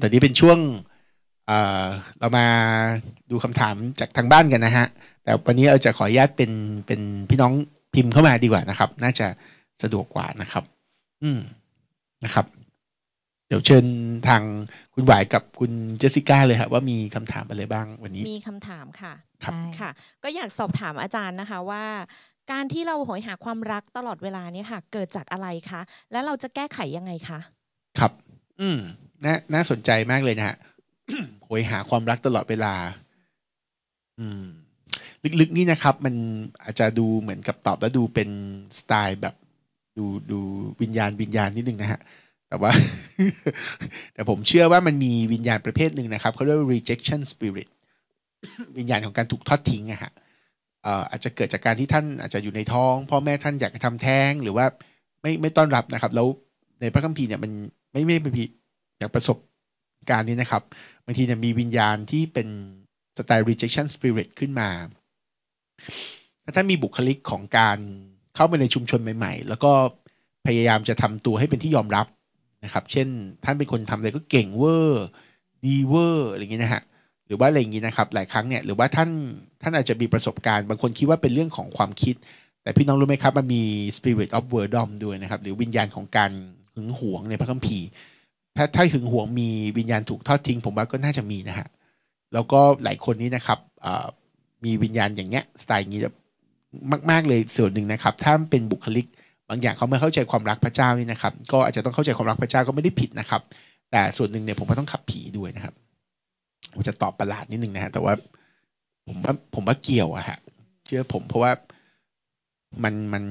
ตอนนี้เป็นช่วงเเรามาดูคำถามจากทางบ้านกันนะฮะ แต่วันนี้เราจะขออนุญาตเป็นเป็นพี่น้องพิมพ์เข้ามาดีกว่านะครับ น่าจะสะดวกกว่านะครับ อืมนะครับ เดี๋ยวเชิญทางคุณหวายกับคุณเจสสิก้าเลยครว่ามีคำถามอะไรบ้าง วันนี้ มีคำถามค่ะ ครับค่ะ ก็อยากสอบถามอาจารย์นะคะ ว่า การที่เราหอยหาความรักตลอดเวลาเนี่ยค่ะ เกิดจากอะไรคะ แล้วเราจะแก้ไขยังไงคะ ครับ อืมน่าน่าสนใจมากเลยนะฮะโหยหาความรักตลอดเวลา อืม ลึกๆนี่นะครับมันอาจจะดูเหมือนกับตอบแล้วดูเป็นสไตล์แบบ ดูดูวิญญาณวิญญาณนิดนึงนะฮะแต่ว่า แต่ผมเชื่อว่ามันมีวิญญาณประเภทหนึ่งนะครับเขาเรียกว่า rejection spirit วิญญาณของการถูกทอดทิ้งอะฮะอาจจะเกิดจากการที่ท่านอาจจะอยู่ในท้อง พ่อแม่ท่านอยากจะทำแท้ง หรือว่าไม่ไม่ต้อนรับนะครับ แล้วในพระคัมภีร์เนี่ยมันไม่ไม่เป็นอย่างประสบการณ์นี้นะครับ บางทีเนี่ยมีวิญญาณที่เป็น สไตล์ rejection spirit ขึ้นมา ถ้ามีบุคลิกของการเข้าไปในชุมชนใหม่ๆ แล้วก็พยายามจะทำตัวให้เป็นที่ยอมรับนะครับเช่นท่านเป็นคนทำอะไรก็เก่งเวอร์ ดีเวอร์อะไรอย่างี้ยนะฮะหรือว่าอะไรอย่างี้นะครับ หลายครั้งเนี่ย หรือว่าท่านท่านอาจจะมีประสบการณ์บางคนคิดว่าเป็นเรื่องของความคิด แต่พี่น้องรู้ไหมครับมันมี spirit of w o r d o m ด้วยนะครับหรือวิญญาณของการหึงหวงในพระคัมภีร์ถ้าถ้าหึงหวงมีวิญญาณถูกทอดทิ้ง ผมว่าก็น่าจะมีนะฮะแล้วก็หลายคนนี้นะครับมีวิญญาณอย่างเงี้ยสไตล์นี้มาก ๆเลยส่วนหนึ่งนะครับ ถ้าเป็นบุคลิกบางอย่างเขาไม่เข้าใจความรักพระเจ้านี่นะครับ ก็อาจจะต้องเข้าใจความรักพระเจ้าก็ไม่ได้ผิดนะครับ แต่ส่วนหนึ่งเนี่ยผมก็ต้องขับผีด้วยนะครับ ผมจะตอบประหลาดนิดนึงนะฮะแต่ว่าผมว่าผมว่าเกี่ยวอะฮะเชื่อผมเพราะว่ามันมัน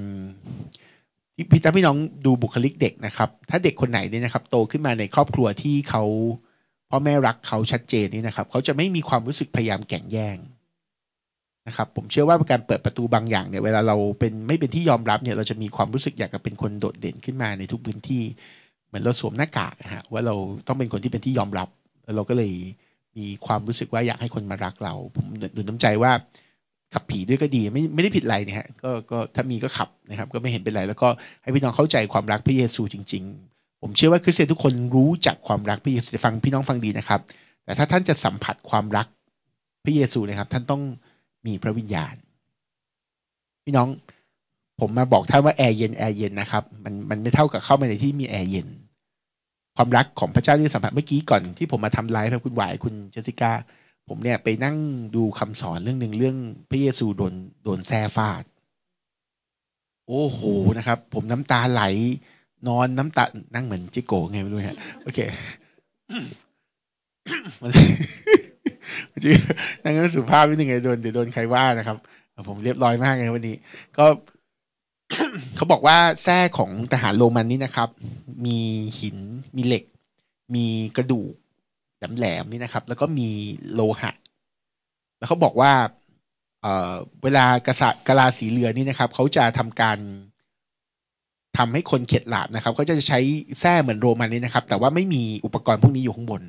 พี่ตาพี่น้องดูบุคลิกเด็กนะครับ ถ้าเด็กคนไหนเนี่ยนะครับ โตขึ้นมาในครอบครัวที่เขาพ่อแม่รักเขาชัดเจนนี่นะครับเขาจะไม่มีความรู้สึกพยายามแข่งแย่งนะครับผมเชื่อว่าการเปิดประตูบางอย่างเนี่ยเวลาเราเป็นไม่เป็นที่ยอมรับเนี่ยเราจะมีความรู้สึกอยากจะเป็นคนโดดเด่นขึ้นมาในทุกพื้นที่เหมือนเราสวมหน้ากากฮะว่าเราต้องเป็นคนที่เป็นที่ยอมรับแล้วเราก็เลยมีความรู้สึกว่าอยากให้คนมารักเราผมดูน้้าใจว่าขับผีด้วยก็ดี ไม่ไม่ได้ผิดอะไรนะฮะก็ก็ถ้ามีก็ขับนะครับ ก็ไม่เห็นเป็นไร แล้วก็ให้พี่น้องเข้าใจความรักพระเยซูจริง ๆ ผมเชื่อว่าคริสเตียนทุกคนรู้จักความรักพระเยซูฟังพี่น้องฟังดีนะครับแต่ถ้าท่านจะสัมผัสความรักพระเยซูนะครับท่านต้องมีพระวิญญาณ พี่น้องผมมาบอกท่านว่า แอร์เย็น แอร์เย็นนะครับ มันมันไม่เท่ากับเข้าไปในที่มีแอร์เย็น ความรักของพระเจ้าที่สัมผัสเมื่อกี้ก่อนที่ผมมาทำไลฟ์ครับคุณหวายคุณเจสิก้าผมเนี่ยไปนั่งดูคำสอนเรื่องหนึ่งเรื่องพระเยซูโดนโดนแซ่ฟาด โอ้โหนะครับ ผมน้ำตาไหล นอนน้ำตา นั่งเหมือนจิโก้ไงไม่รู้ฮะโอเคันั่งสุภาพนิดนึงไงโดนเดี๋ยวโดนใครว่านะครับ ผมเรียบร้อยมากเลยวันนี้ ก็เขาบอกว่าแท้ของทหารโรมันนี่นะครับ มีหินมีเหล็ก มีกระดูกแหลมแหลมนี่นะครับแล้วก็มีโลหะ แล้วเขาบอกว่าเเวลากัระส์กลาสีเรือนี่นะครับเขาจะทำการ ทำให้คนเข็ดหลาบนะครับเขาจะใช้แส้เหมือนโรมันนี่นะครับ แต่ว่าไม่มีอุปกรณ์พวกนี้อยู่ข้างบน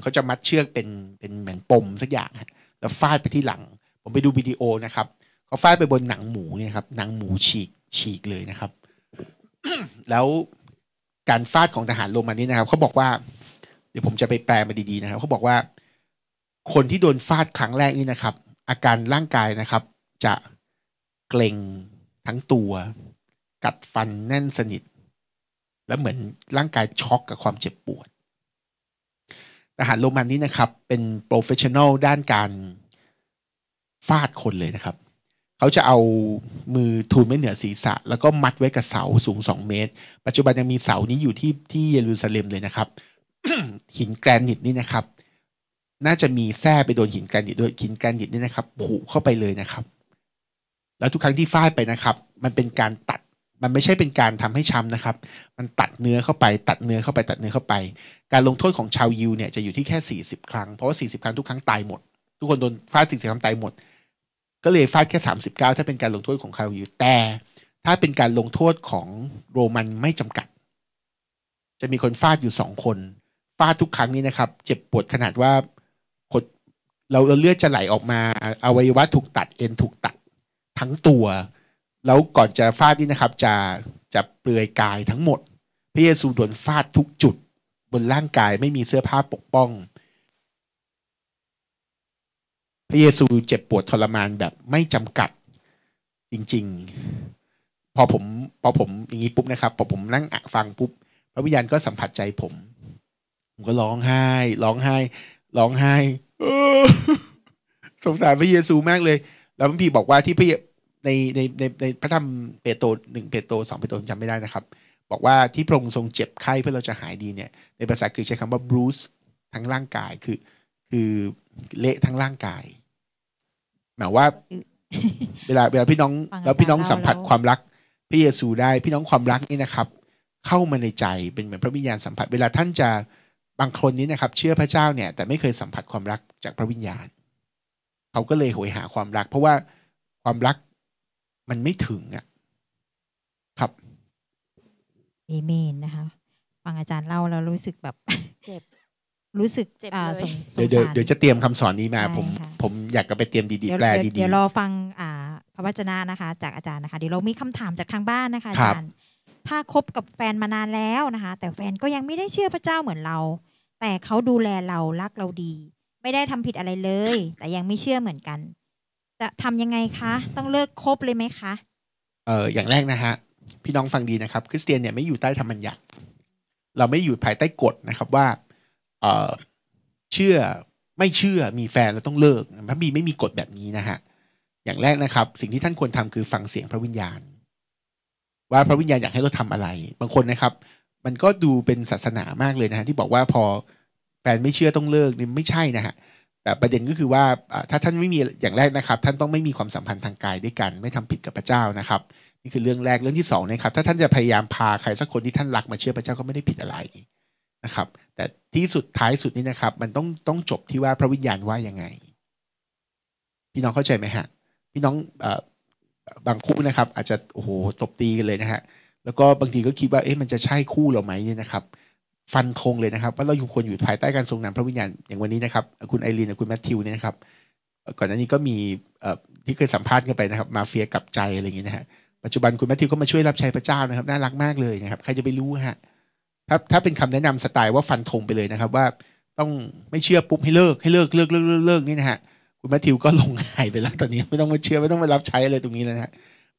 เขาจะมัดเชือกเป็นเป็นเหมือนปมสักอย่างแล้วฟาดไปที่หลัง ผมไปดูวิดีโอนะครับเขาฟาดไปบนหนังหมูเนี่ยครับ หนังหมูฉีกฉีกเลยนะครับ แล้วการฟาดของทหารโรมันนี่นะครับเขาบอกว่าเดี๋ยวผมจะไปแปลมาดีๆนะครับ เขาบอกว่า คนที่โดนฟาดครั้งแรกนี่นะครับ อาการร่างกายนะครับ จะเกร็งทั้งตัวกัดฟันแน่นสนิท และเหมือนร่างกายช็อก กับความเจ็บปวดทหารโรมันนี่นะครับเป็นโปรเฟชชั่นอลด้านการฟาดคนเลยนะครับเขาจะเอามือทูนไม้เหนือศีรษะแล้วก็มัดไว้กับเสาสูง 2 เมตร ปัจจุบันยังมีเสานี้อยู่ที่ที่เยรูซาเล็มเลยนะครับหินแกรนิตนี่นะครับ น่าจะมีแท่ไปโดนหินแกรนิตด้วยหินแกรนิตนี่นะครับผุเข้าไปเลยนะครับ แล้วทุกครั้งที่ฟาดไปนะครับ มันเป็นการตัดมันไม่ใช่เป็นการทำให้ช้านะครับ มันตัดเนื้อเข้าไปตัดเนื้อเข้าไปตัดเนื้อเข้าไปการลงโทษของชาวยิวเนี่ยจะอยู่ที่แค่ 40 ครั้งเพราะว่า40 ครั้งทุกครั้งตายหมดทุกคนโดนฟาดสิ่ครั้งตายหมด ก็เลยฟาดแค่ 39 ถ้าเป็นการลงโทษของชาวยิวแต่ถ้าเป็นการลงโทษของโรมันไม่จำกัด จะมีคนฟาดอยู่สองคนาดทุกครั้งนี้นะครับเจ็บปวดขนาดว่าคนเราเลือดจะไหลออกมาอวัยวะถูกตัดเอ็นถูกตัดทั้งตัว แล้วก่อนจะฟาดนี่นะครับจะจะเปลือยกายทั้งหมด พระเยซูโดนฟาดทุกจุด บนร่างกายไม่มีเสื้อผ้าปกป้อง พระเยซูเจ็บปวดทรมานแบบไม่จำกัดจริง ๆ พอผมพอผมอย่างนี้ ปุ๊บนะครับพอผมนั่งฟังปุ๊บพระวิญญาณก็สัมผัสใจผมผมก็ร้องไห้ ร้องไห้ ร้องไห้สงสารพระเยซูมากเลย แล้วพี่บอกว่าที่พระในในในในพระธรรมเปโตรหนึ่งเปโตรสองเปโตรจำไม่ได้นะครับ บอกว่าที่พระองค์ทรงเจ็บไข้เพื่อเราจะหายดีเนี่ย ในภาษาคือใช้คำว่า bruise ทั้งร่างกายคือ คือเละทั้งร่างกายหมายว่าเวลาเวลาพี่น้องแล้วพี่น้องสัมผัสความรัก พระเยซูได้พี่น้องความรักนี่นะครับ เข้ามาในใจเป็นเหมือนพระวิญญาณสัมผัสเวลาท่านจะบางคนนี้นะครับเชื่อพระเจ้าเนี่ย แต่ไม่เคยสัมผัสความรักจากพระวิญญาณ เขาก็เลยโหยหาความรัก เพราะว่าความรักมันไม่ถึงอ่ะครับเอเมนนะคะ ฟังอาจารย์เล่าแล้วรู้สึกแบบ เจ็บ รู้สึกเจ็บเลยเดี๋ยวเดี๋ยวจะเตรียมคำสอนนี้มา ผม ผมอยากจะไปเตรียมดีๆ แปลดี ๆ เดี๋ยวรอฟังอ่าพระวจนะนะคะ จากอาจารย์นะคะเดี๋ยวเรามีคำถามจากทางบ้านนะคะอาจารย์ถ้าคบกับแฟนมานานแล้วนะคะ แต่แฟนก็ยังไม่ได้เชื่อพระเจ้าเหมือนเราแต่เขาดูแลเรารักเราดี ไม่ได้ทำผิดอะไรเลย แต่ยังไม่เชื่อเหมือนกัน จะทำยังไงคะ ต้องเลิกคบเลยไหมคะเอออย่างแรกนะฮะ พี่น้องฟังดีนะครับคริสเตียนเนี่ยไม่อยู่ใต้ธรรมัญญาเราไม่อยู่ภายใต้กฎนะครับว่าเออเชื่อไม่เชื่อมีแฟนแล้วต้องเลิกพระบีไม่มีกฎแบบนี้นะฮะอย่างแรกนะครับ สิ่งที่ท่านควรทำคือฟังเสียงพระวิญญาณ ว่าพระวิญญาณอยากให้เราทำอะไรบางคนนะครับมันก็ดูเป็นศาสนามากเลยนะฮะที่บอกว่าพอแฟนไม่เชื่อต้องเลิกนี่ไม่ใช่นะฮะแต่ประเด็นก็คือว่าถ้าท่านไม่มีอย่างแรกนะครับ ท่านต้องไม่มีความสัมพันธ์ทางกายด้วยกัน ไม่ทำผิดกับพระเจ้านะครับ นี่คือเรื่องแรกเรื่องที่2นะครับถ้าท่านจะพยายามพาใครสักคนที่ท่านรักมาเชื่อพระเจ้าก็ไม่ได้ผิดอะไรนะครับ แต่ที่สุดท้ายสุดนี้นะครับ มันต้องต้องจบที่ว่าพระวิญญาณว่ายังไง พี่น้องเข้าใจไหมฮะพี่น้องบางคู่นะครับ อาจจะโอ้โหตบตีกันเลยนะฮะแล้วก็บางทีก็คิดว่าเอ๊ะมันจะใช่คู่เราไหมเนี่ยนะครับฟันคงเลยนะครับว่าเราอยู่คนอยู่ภายใต้การทรงนำพระวิญญาณ อย่างวันนี้นะครับ คุณไอรีนคุณแมทธิวเนี่ยนะครับก่อนหน้านี้ก็มีที่เคยสัมภาษณ์กันไปนะครับ มาเฟียกับใจอะไรอย่างนี้นะฮะปัจจุบันคุณแมทธิวก็มาช่วยรับใช้พระเจ้านะครับน่ารักมากเลยนะครับ ใครจะไปรู้ฮะถ้าถ้าเป็นคำแนะนำสไตล์ว่าฟันคงไปเลยนะครับ ว่าต้องไม่เชื่อปุ๊บให้เลิกให้เลิกเลิกเลิกเลิกเลิกนี่นะฮะคุณแมทธิวก็ลงหายไปแล้วตอนนี้ไม่ต้องมาเชื่อไม่ต้องมารับใช้อะไรตรงนี้แล้วนะฮะ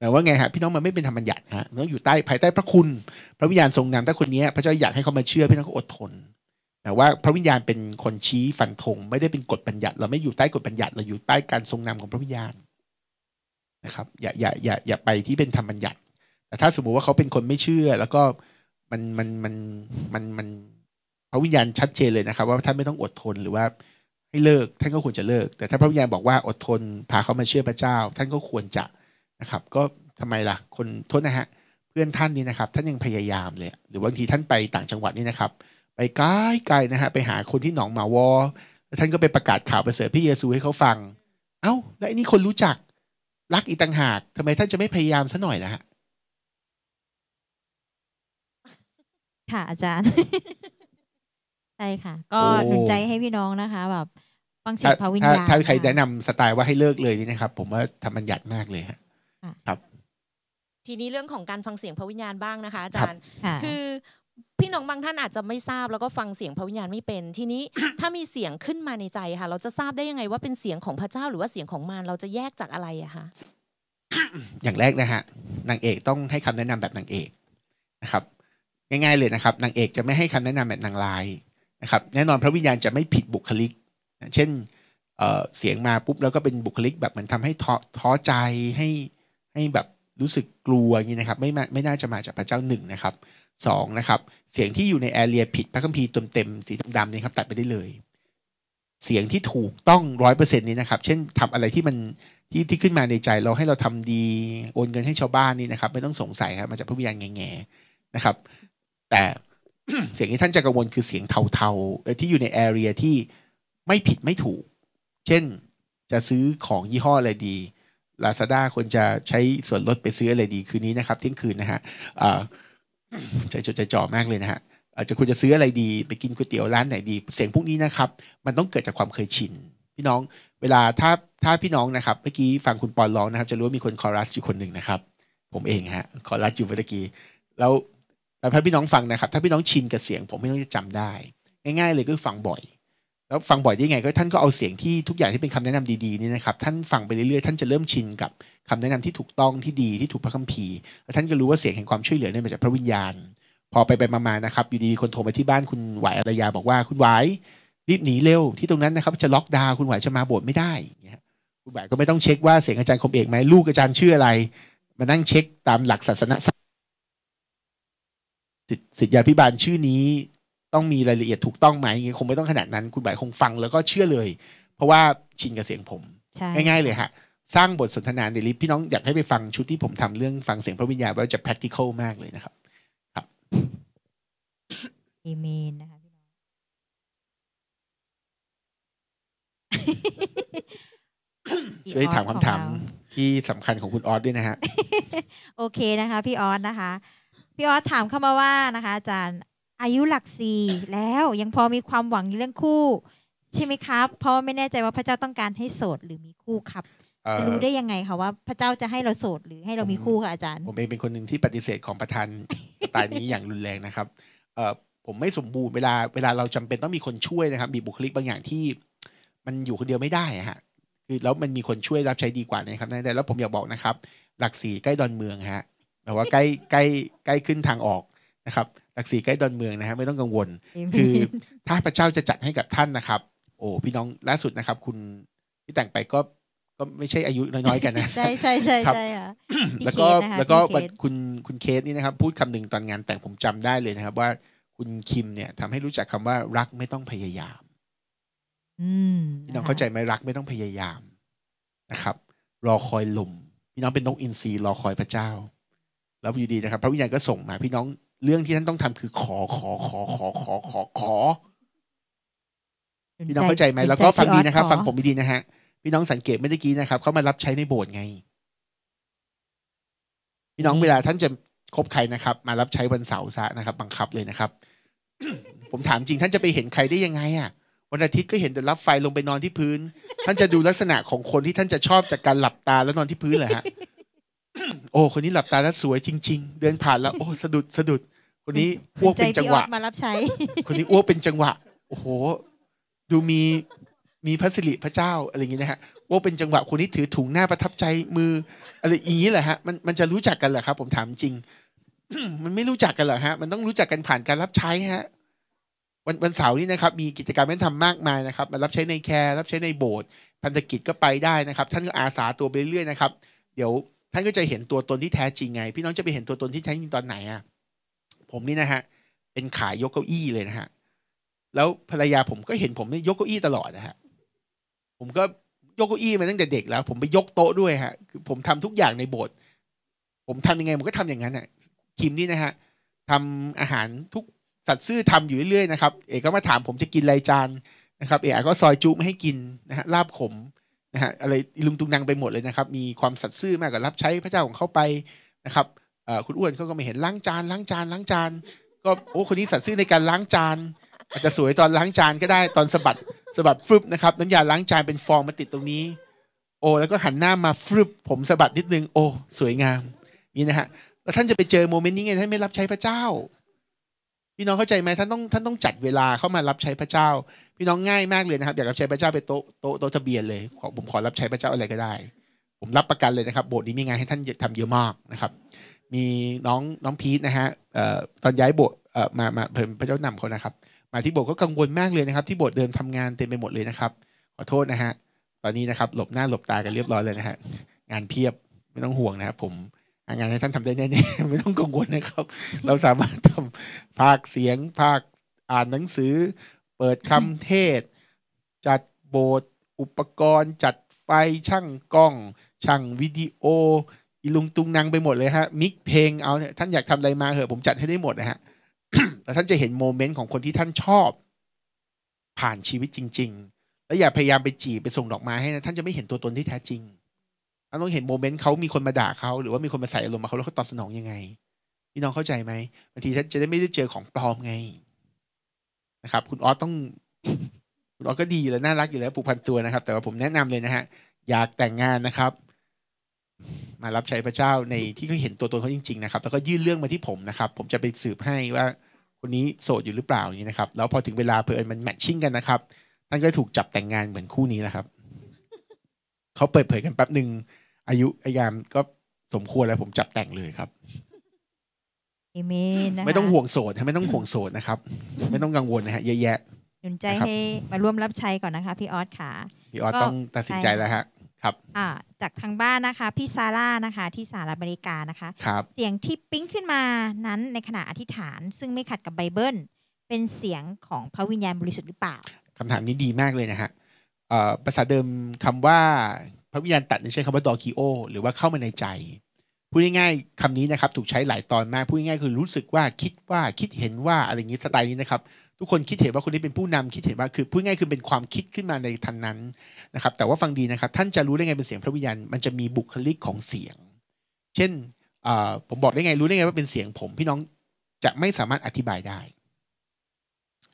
แปลว่าไงฮะพี่น้องมันไม่เป็นธรรมบัญญัติฮะมันต้องอยู่ใต้ภายใต้พระคุณ พระวิญญาณทรงนำถ้าคนนี้พระเจ้าอยากให้เขามาเชื่อพี่น้องก็อดทน แต่ว่าพระวิญญาณเป็นคนชี้ฟันธงไม่ได้เป็นกฎบัญญัติ เราไม่อยู่ใต้กฎบัญญัติเราอยู่ใต้การทรงนำของพระวิญญาณนะครับอย่าอย่าอย่าอย่าไปที่เป็นธรรมบัญญัติ แต่ถ้าสมมุติว่าเขาเป็นคนไม่เชื่อ แล้วก็มันมันมันมันมันพระวิญญาณชัดเจนเลยนะครับว่าท่านไม่ต้องอดทนหรือว่าให้เลิกท่านก็ควรจะเลิกแต่ถ้าพระวิญญาณบอกว่าอดทน พาเขามาเชื่อพระเจ้าท่านก็ควรจะะครับก็ทำไมล่ะคนโทษนะฮะ เพื่อนท่านนี่นะครับ ท่านยังพยายามเลยหรือบางทีท่านไปต่างจังหวัดนี่นะครับ ไปไกลๆนะฮะไปหาคนที่หนองหมาวอแล้วท่านก็ไปประกาศข่าวประเสริฐพระเยซูให้เขาฟัง เอา้าแล้วไอ้นี่คนรู้จัก รักอีกต่างหากทำไมท่านจะไม่พยายามซะหน่อยล่ะฮะค่ะอาจารย์ใช่ค่ะ ก็หนุนใจให้พี่น้องนะคะแบบฟังเสียงพระวิญญาณถ้าใครแนะนำสไตล์ว่าให้เลิกเลยนี่นะครับผมว่าทำมันหยตดมากเลยฮะทีนี้เรื่องของการฟังเสียงพระวิญญาณบ้างนะคะอาจารย์คือพี่น้องบางท่านอาจจะไม่ทราบแล้วก็ฟังเสียงพระวิญญาณไม่เป็นทีนี้ถ้ามีเสียงขึ้นมาในใจค่ะเราจะทราบได้ยังไงว่าเป็นเสียงของพระเจ้าหรือว่าเสียงของมารเราจะแยกจากอะไรอะคะอย่างแรกนะฮะนางเอกต้องให้คำแนะนำแบบนางเอกนะครับง่ายๆเลยนะครับนางเอกจะไม่ให้คำแนะนำแบบนางลายนะครับแน่นอนพระวิญญาณจะไม่ผิดบุคลิก เช่นเสียงมาปุ๊บแล้วก็เป็นบุคลิก แบบเหมือนทำให้ท้อใจให้ให้แบบรู้สึกกลัวนี่นะครับไม่ไม่น่าจะมาจากพระเจ้าหนึ่งนะครับสองนะครับเสียงที่อยู่ในแอเรีย ผิด พระคัมภีร์เต็มเต็ม สีดำๆนี่ครับตัดไปได้เลย เสียงที่ถูกต้องร้อยเปอร์เซ็นต์นี่นะครับ เช่น ทำอะไรที่มันที่ที่ขึ้นมาในใจ เราให้เราทำดี โอนเงินให้ชาวบ้านนี่นะครับ ไม่ต้องสงสัยครับมาจากพระวิญญาณแง่แ่นะครับ แต่เสียงที่ท่านจะกังวลคือเสียงเทาๆ ที่อยู่ในแอเรียที่ไม่ผิดไม่ถูกเช่นจะซื้อของยี่ห้ออะไรดี Lazada ควรจะใช้ส่วนลดไปซื้ออะไรดีคืนนี้นะครับเที่ยงคืนนะฮะใจจดใจจ่อมากเลยนะฮะอาจจะคุณจะซื้ออะไรดี ไปกินก๋วยเตี๋ยวร้านไหนดี เสียงพวกนี้นะครับ มันต้องเกิดจากความเคยชิน พี่น้องเวลาถ้าถ้าพี่น้องนะครับเมื่อกี้ฟังคุณปอนร้องนะครับ จะรู้ว่ามีคนคอรัสอยู่คนหนึ่งนะครับ ผมเองฮะคอรัสอยู่เมื่อกี้แล้วแต่้พี่น้องฟังนะครับ ถ้าพี่น้องชินกับเสียงผมไม่ต้องจะจำได้ ง่ายๆ เลยก็ฟังบ่อยแล้วฟังบ่อยได้ไงก็ท่านก็เอาเสียงที่ทุกอย่างที่เป็นคำแนะนำดีๆนี่นะครับท่านฟังไปเรื่อยๆ ท่านจะเริ่มชินกับคำแนะนำที่ถูกต้องที่ดีที่ถูกพระคัมภีร์แล้วท่านก็รู้ว่าเสียงแห่งความช่วยเหลือเนี่ยมาจากพระวิญญาณ พอไปไปมาๆนะครับอยู่ดีๆคนโทรมาที่บ้านคุณหวายอารยาบอกว่าคุณหวายรีบหนีเร็วที่ตรงนั้นนะครับจะล็อกดาวคุณหวายจะมาบสถไม่ได้คุณหวายก็ไม่ต้องเช็คว่าเสียงอาจารย์คมเอกไหมลูกอาจารย์ชื่ออะไร มานั่งเช็คตามหลักศาสนาสิทธิยาพิบาลชื่อนี้ต้องมีรายละเอียดถูกต้องไหมงี้คงไม่ต้องขนาดนั้น คุณบ่ายคงฟังแล้วก็เชื่อเลย เพราะว่าชินกับเสียงผมง่ายๆเลยฮะ สร้างบทสนทนาในลิฟพี่น้องอยากให้ไปฟังชุดที่ผมทำเรื่องฟังเสียงพระวิญญาณว่าจะ practical มากเลยนะครับ ครับอีเมนนะคะพี่น้องช่วยถามคำถาม ที่สำคัญของคุณออสด้วยนะฮะ โอเคนะคะพี่ออสนะคะ พี่ออสถามเข้ามาว่านะคะอาจารย์อายุหลักสี่แล้วยังพอมีความหวังเรื่องคู่ ใช่ไหมครับเพราะไม่แน่ใจว่าพระเจ้าต้องการให้โสดหรือมีคู่ครับรู้ได้ยังไงคะว่าพระเจ้าจะให้เราโสดหรือให้เรามีคู่ค่ะอาจารย์ ผมเองเป็นคนหนึ่งที่ปฏิเสธของประธานตายนี้อย่างรุนแรงนะครับเอผมไม่สมบูรณ์เวลาเวลาเราจำเป็นต้องมีคนช่วยนะครับ มีบุคลิกบางอย่างที่ มันอยู่คนเดียวไม่ได้ฮะคือแล้วมันมีคนช่วยรับใช้ดีกว่านะครับแต่แล้วผมอยากบอกนะครับ หลักสี่ใกล้ดอนเมืองฮะแบบว่าใกล้ใกล้ใกล้ขึ้นทางออกนะครับหลักสี่ใกล้ดอนเมืองนะฮะไม่ต้องกังวล คือ ถ้าพระเจ้าจะจัดให้กับท่านนะครับ โอ้พี่น้องล่าสุดนะครับคุณที่แต่งไปก็ก็ ไม่ใช่อายุน้อยๆ กันนะใช่ใช่ใช่ใช่ค่ะแล้วก็แล้วก็คุณคุณเคสนี่นะครับ พูดคำหนึ่งตอนงานแต่งผมจำได้เลยนะครับว่าคุณคิมเนี่ยทำให้รู้จักคำว่ารักไม่ต้องพยายามพี่น้องเข้าใจไหมรักไม่ต้องพยายามนะครับ รอคอยลมพี่น้องเป็นนกอินทรีรอคอยพระเจ้าแล้วอยู่ดีนะครับ พระวิญญาณก็ส่งมา พี่น้องเรื่องที่ท่านต้องทำคือขอขอขอขอ ขอ ขอขอพี่น้องเข้าใจไหมแล้ว ก็ฟังดีนะครับฟังผมดีนะฮะ พี่น้องสังเกตไม่ได้กี้นะครับเขามารับใช้ในโบสถ์ไง พี่น้องเวลาท่านจะคบใครนะครับ มารับใช้วันเสาร์ซะนะครับ บังคับเลยนะครับ ผมถามจริง ท่านจะไปเห็นใครได้ยังไง อ่ะ วันอาทิตย์ก็เห็นแต่รับไฟลงไปนอนที่พื้น ท่านจะดูลักษณะของคนที่ท่านจะชอบจากการหลับตาแล้วนอนที่พื้นเหรอฮะ โอ้คนนี้หลับตาแล้วสวย จริง ๆ เดินผ่านแล้วโอ้สะดุดสะดุดคนนี้อ้วกเป็นจังหวะ มารับใช้คนนี้อ้วกเป็นจังหวะ โอ้โห ดูมีมีพระสิริพระเจ้าอะไรอย่างนี้นะฮะ อ้วกเป็นจังหวะคนนี้ถือถุงหน้าประทับใจ มือ อะไรอย่างนี้แหละฮะ มันมันจะรู้จักกันเหรอครับ ผมถามจริง มันไม่รู้จักกันเหรอฮะ มันต้องรู้จักกันผ่านการรับใช้ฮะ วันวันเสาร์นี้นะครับมีกิจกรรมให้ทำมากมายนะครับ มารับใช้ในแคร์รับใช้ในโบสถ์พันธกิจก็ไปได้นะครับ ท่านก็อาสาตัวไปเรื่อยๆนะครับ เดี๋ยวท่านก็จะเห็นตัวตนที่แท้จริงไง พี่น้องจะไปเห็นตัวตนที่แท้จริงตอนไหนอ่ะผมนี่นะฮะเป็นขายยกเก้าอี้เลยนะฮะแล้วภรรยาผมก็เห็นผมนี่ยกเก้าอี้ตลอดนะฮะผมก็ยกเก้าอี้มาตั้งแต่เด็กแล้วผมไปยกโต๊ะด้วยฮะคือผมทำทุกอย่างในโบสถ์ผมทำยังไงผมก็ทำอย่างนั้นอ่ะคิมนี่นะฮะทำอาหาร ทุกสัตว์ซื่อทำอยู่เรื่อยๆนะครับเอกก็มาถามผมจะกินอะไรจานนะครับเอกก็ซอยจุไม่ให้กินนะฮะลาบขมนะฮะอะไรลุงตุงนางไปหมดเลยนะครับมีความสัตย์ซื่อมากกับรับใช้พระเจ้าของเขาไปนะครับคุณอ้วนเขาก็ไม่เห็นล้างจานล้างจานล้างจาน ก็โอ้คนนี้สัตว์ซื่อในการล้างจานอาจจะสวยตอนล้างจานก็ได้ตอนสะบัดสะบัดฟึบนะครับน้ำยาล้างจานเป็นฟองมาติดตรงนี้ โอ้แล้วก็หันหน้ามาฟึบผมสะบัดนิดนึง โอ้สวยงามนี่นะฮะแล้วท่านจะไปเจอโมเมนต์นี้ไงท่านไม่รับใช้พระเจ้าพี่น้องเข้าใจไหมท่านต้องท่านต้องจัดเวลาเข้ามารับใช้พระเจ้า พี่น้องง่ายมากเลยนะครับอยากรับใช้พระเจ้าไปโต๊ะโต๊ะโตทะเบียนเลย ผมขอรับใช้พระเจ้าอะไรก็ได้ ผมรับประกันเลยนะครับ โบสถ์นี้มีงานให้ท่านทำเยอะมากนะครับมีน้องน้องพีทนะฮะตอนย้ายโบสถ์มามาเพิ่มพระเจ้านำเขานะครับมาที่โบสถ์ก็กังวลมากเลยนะครับที่โบสถ์เดิมทำงานเต็มไปหมดเลยนะครับขอโทษนะฮะตอนนี้นะครับหลบหน้าหลบตากันเรียบร้อยเลยนะฮะงานเพียบไม่ต้องห่วงนะครับผมงานให้ท่านทำได้แน่ๆไม่ต้องกังวลนะครับเราสามารถทำภาคเสียง ภาคอ่านหนังสือ เปิดคำเทศ จัดโบสถ์อุปกรณ์ จัดไฟช่างกล้อง ช่างวิดีโออีลุงตุงนางไปหมดเลยฮะ มิกเพลงเอาเนี่ยท่านอยากทำอะไรมาเหอะผมจัดให้ได้หมดนะฮะแล้วท่านจะเห็นโมเมนต์ของคนที่ท่านชอบ ผ่านชีวิตจริง ๆ แล้วอย่า พยายามไปจีบไปส่งดอกไม้ให้นะท่านจะไม่เห็นตัวตนที่แท้จริงท่านต้องเห็นโมเมนต์เขามีคนมาด่าเขาหรือว่ามีคนมาใส่อารมณ์มาเขาแล้วเขาตอบสนองยังไงพี่น้องเข้าใจไหมบางทีท่านจะได้ไม่ได้เจอของปลอมไงนะครับ คุณออสต้องคุณออสก็ดีแล้วน่ารักอยู่แล้วผูกพันตัวนะครับ แต่ว่าผมแนะนำเลยนะฮะอยากแต่งงานนะครับมารับใช้พระเจ้าในที่เขาเห็นตัวตนเขาจริงๆนะครับแล้วก็ยื่นเรื่องมาที่ผมนะครับ ผมจะไปสืบให้ว่า คนนี้โสดอยู่หรือเปล่านี่นะครับแล้วพอถึงเวลาเพื่อนมันแมทชิ่งกันนะครับท่านก็ถูกจับแต่งงานเหมือนคู่นี้แหละครับ เขาเปิดเผยกันแป๊บหนึ่งอายุอายามก็สมควรแล้วผมจับแต่งเลยครับเอเมนไม่ต้องห่วงโสด ไม่ต้องห่วงโสดนะครับไม่ต้องกังวลนะฮะเยอะแยะสุนใจให้มาร่วมรับใช้ก่อนนะคะพี่ออสค่ะพี่ออสต้องตัดสินใจแล้วฮะครับอ่าจากทางบ้านนะคะพี่ซาร่านะคะที่สหรัฐอเมริกานะคะครับเสียงที่ปิ๊งขึ้นมานั้นในขณะอธิษฐาน ซึ่งไม่ขัดกับไบเบิล เป็นเสียงของพระวิญญาณบริสุทธิ์หรือเปล่าคำถามนี้ดีมากเลยนะฮะภาษาเดิมคำว่า พระวิญญาณตัดใช้คำว่าดอคิโอหรือว่าเข้ามาในใจ พูดง่ายๆคำนี้นะครับ ถูกใช้หลายตอนมาก พูดง่ายๆคือรู้สึกว่าคิดว่าคิดเห็นว่าอะไรอย่างนี้สไตล์นี้นะครับทุกคนคิดเห็นว่าคนนี้เป็นผู้นำคิดเห็นว่าคือพูดง่ายคือเป็นความคิดขึ้นมาในทันนั้นนะครับแต่ว่าฟังดีนะครับ ท่านจะรู้ได้ไงเป็นเสียงพระวิญญาณมันจะมีบุคลิกของเสียง เช่นผมบอกได้ไง รู้ได้ไงว่าเป็นเสียงผมพี่น้องจะไม่สามารถอธิบายได้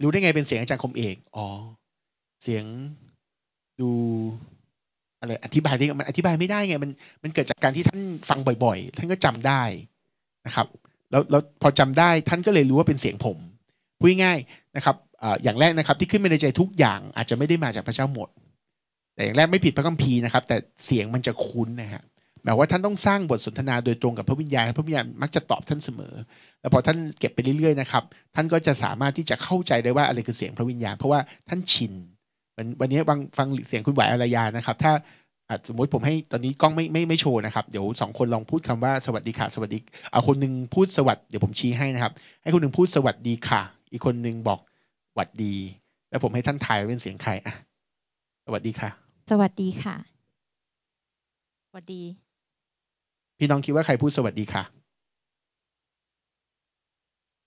รู้ได้ไงเป็นเสียงอาจารย์คมเอกอ๋อเสียงดูอะไรอธิบายได้มันอธิบายไม่ได้ไงมันมันเกิดจากการที่ท่านฟังบ่อยๆท่านก็จำได้นะครับแล้วแล้วพอจำได้ท่านก็เลยรู้ว่าเป็นเสียงผมพูดง่ายนะครับอย่างแรกนะครับที่ขึ้นมาในใจทุกอย่างอาจจะไม่ได้มาจากพระเจ้าหมด แต่อย่างแรกไม่ผิดพระคัมภีร์นะครับ แต่เสียงมันจะคุ้นนะฮะหมายว่าท่านต้องสร้างบทสนทนา โดยตรงกับพระวิญญาณพระวิญญาณมักจะตอบท่านเสมอ แล้วพอท่านเก็บไปเรื่อยๆนะครับท่านก็จะสามารถที่จะเข้าใจได้ว่า อะไรคือเสียงพระวิญญาณเพราะว่าท่านชิน วันนี้ฟังฟังเสียงคุณไหวอารยานะครับถ้าสมมติผมให้ตอนนี้กล้องไม่ไม่ไม่โชว์นะครับเดี๋ยวสองคนลองพูดคำว่าสวัสดีค่ะสวัสดี เอาคนหนึ่งพูดสวัสดีเดี๋ยวผมชี้ให้นะครับ ให้คนหนึ่งพูดสวัสดีค่ะอีกคนหนึ่งบอกหวัดดี แล้วผมให้ท่านทายเป็นเสียงใครอ่ะสวัสดีค่ะ สวัสดีค่ะสวัสดี พี่น้องคิดว่าใครพูดสวัสดีค่ะ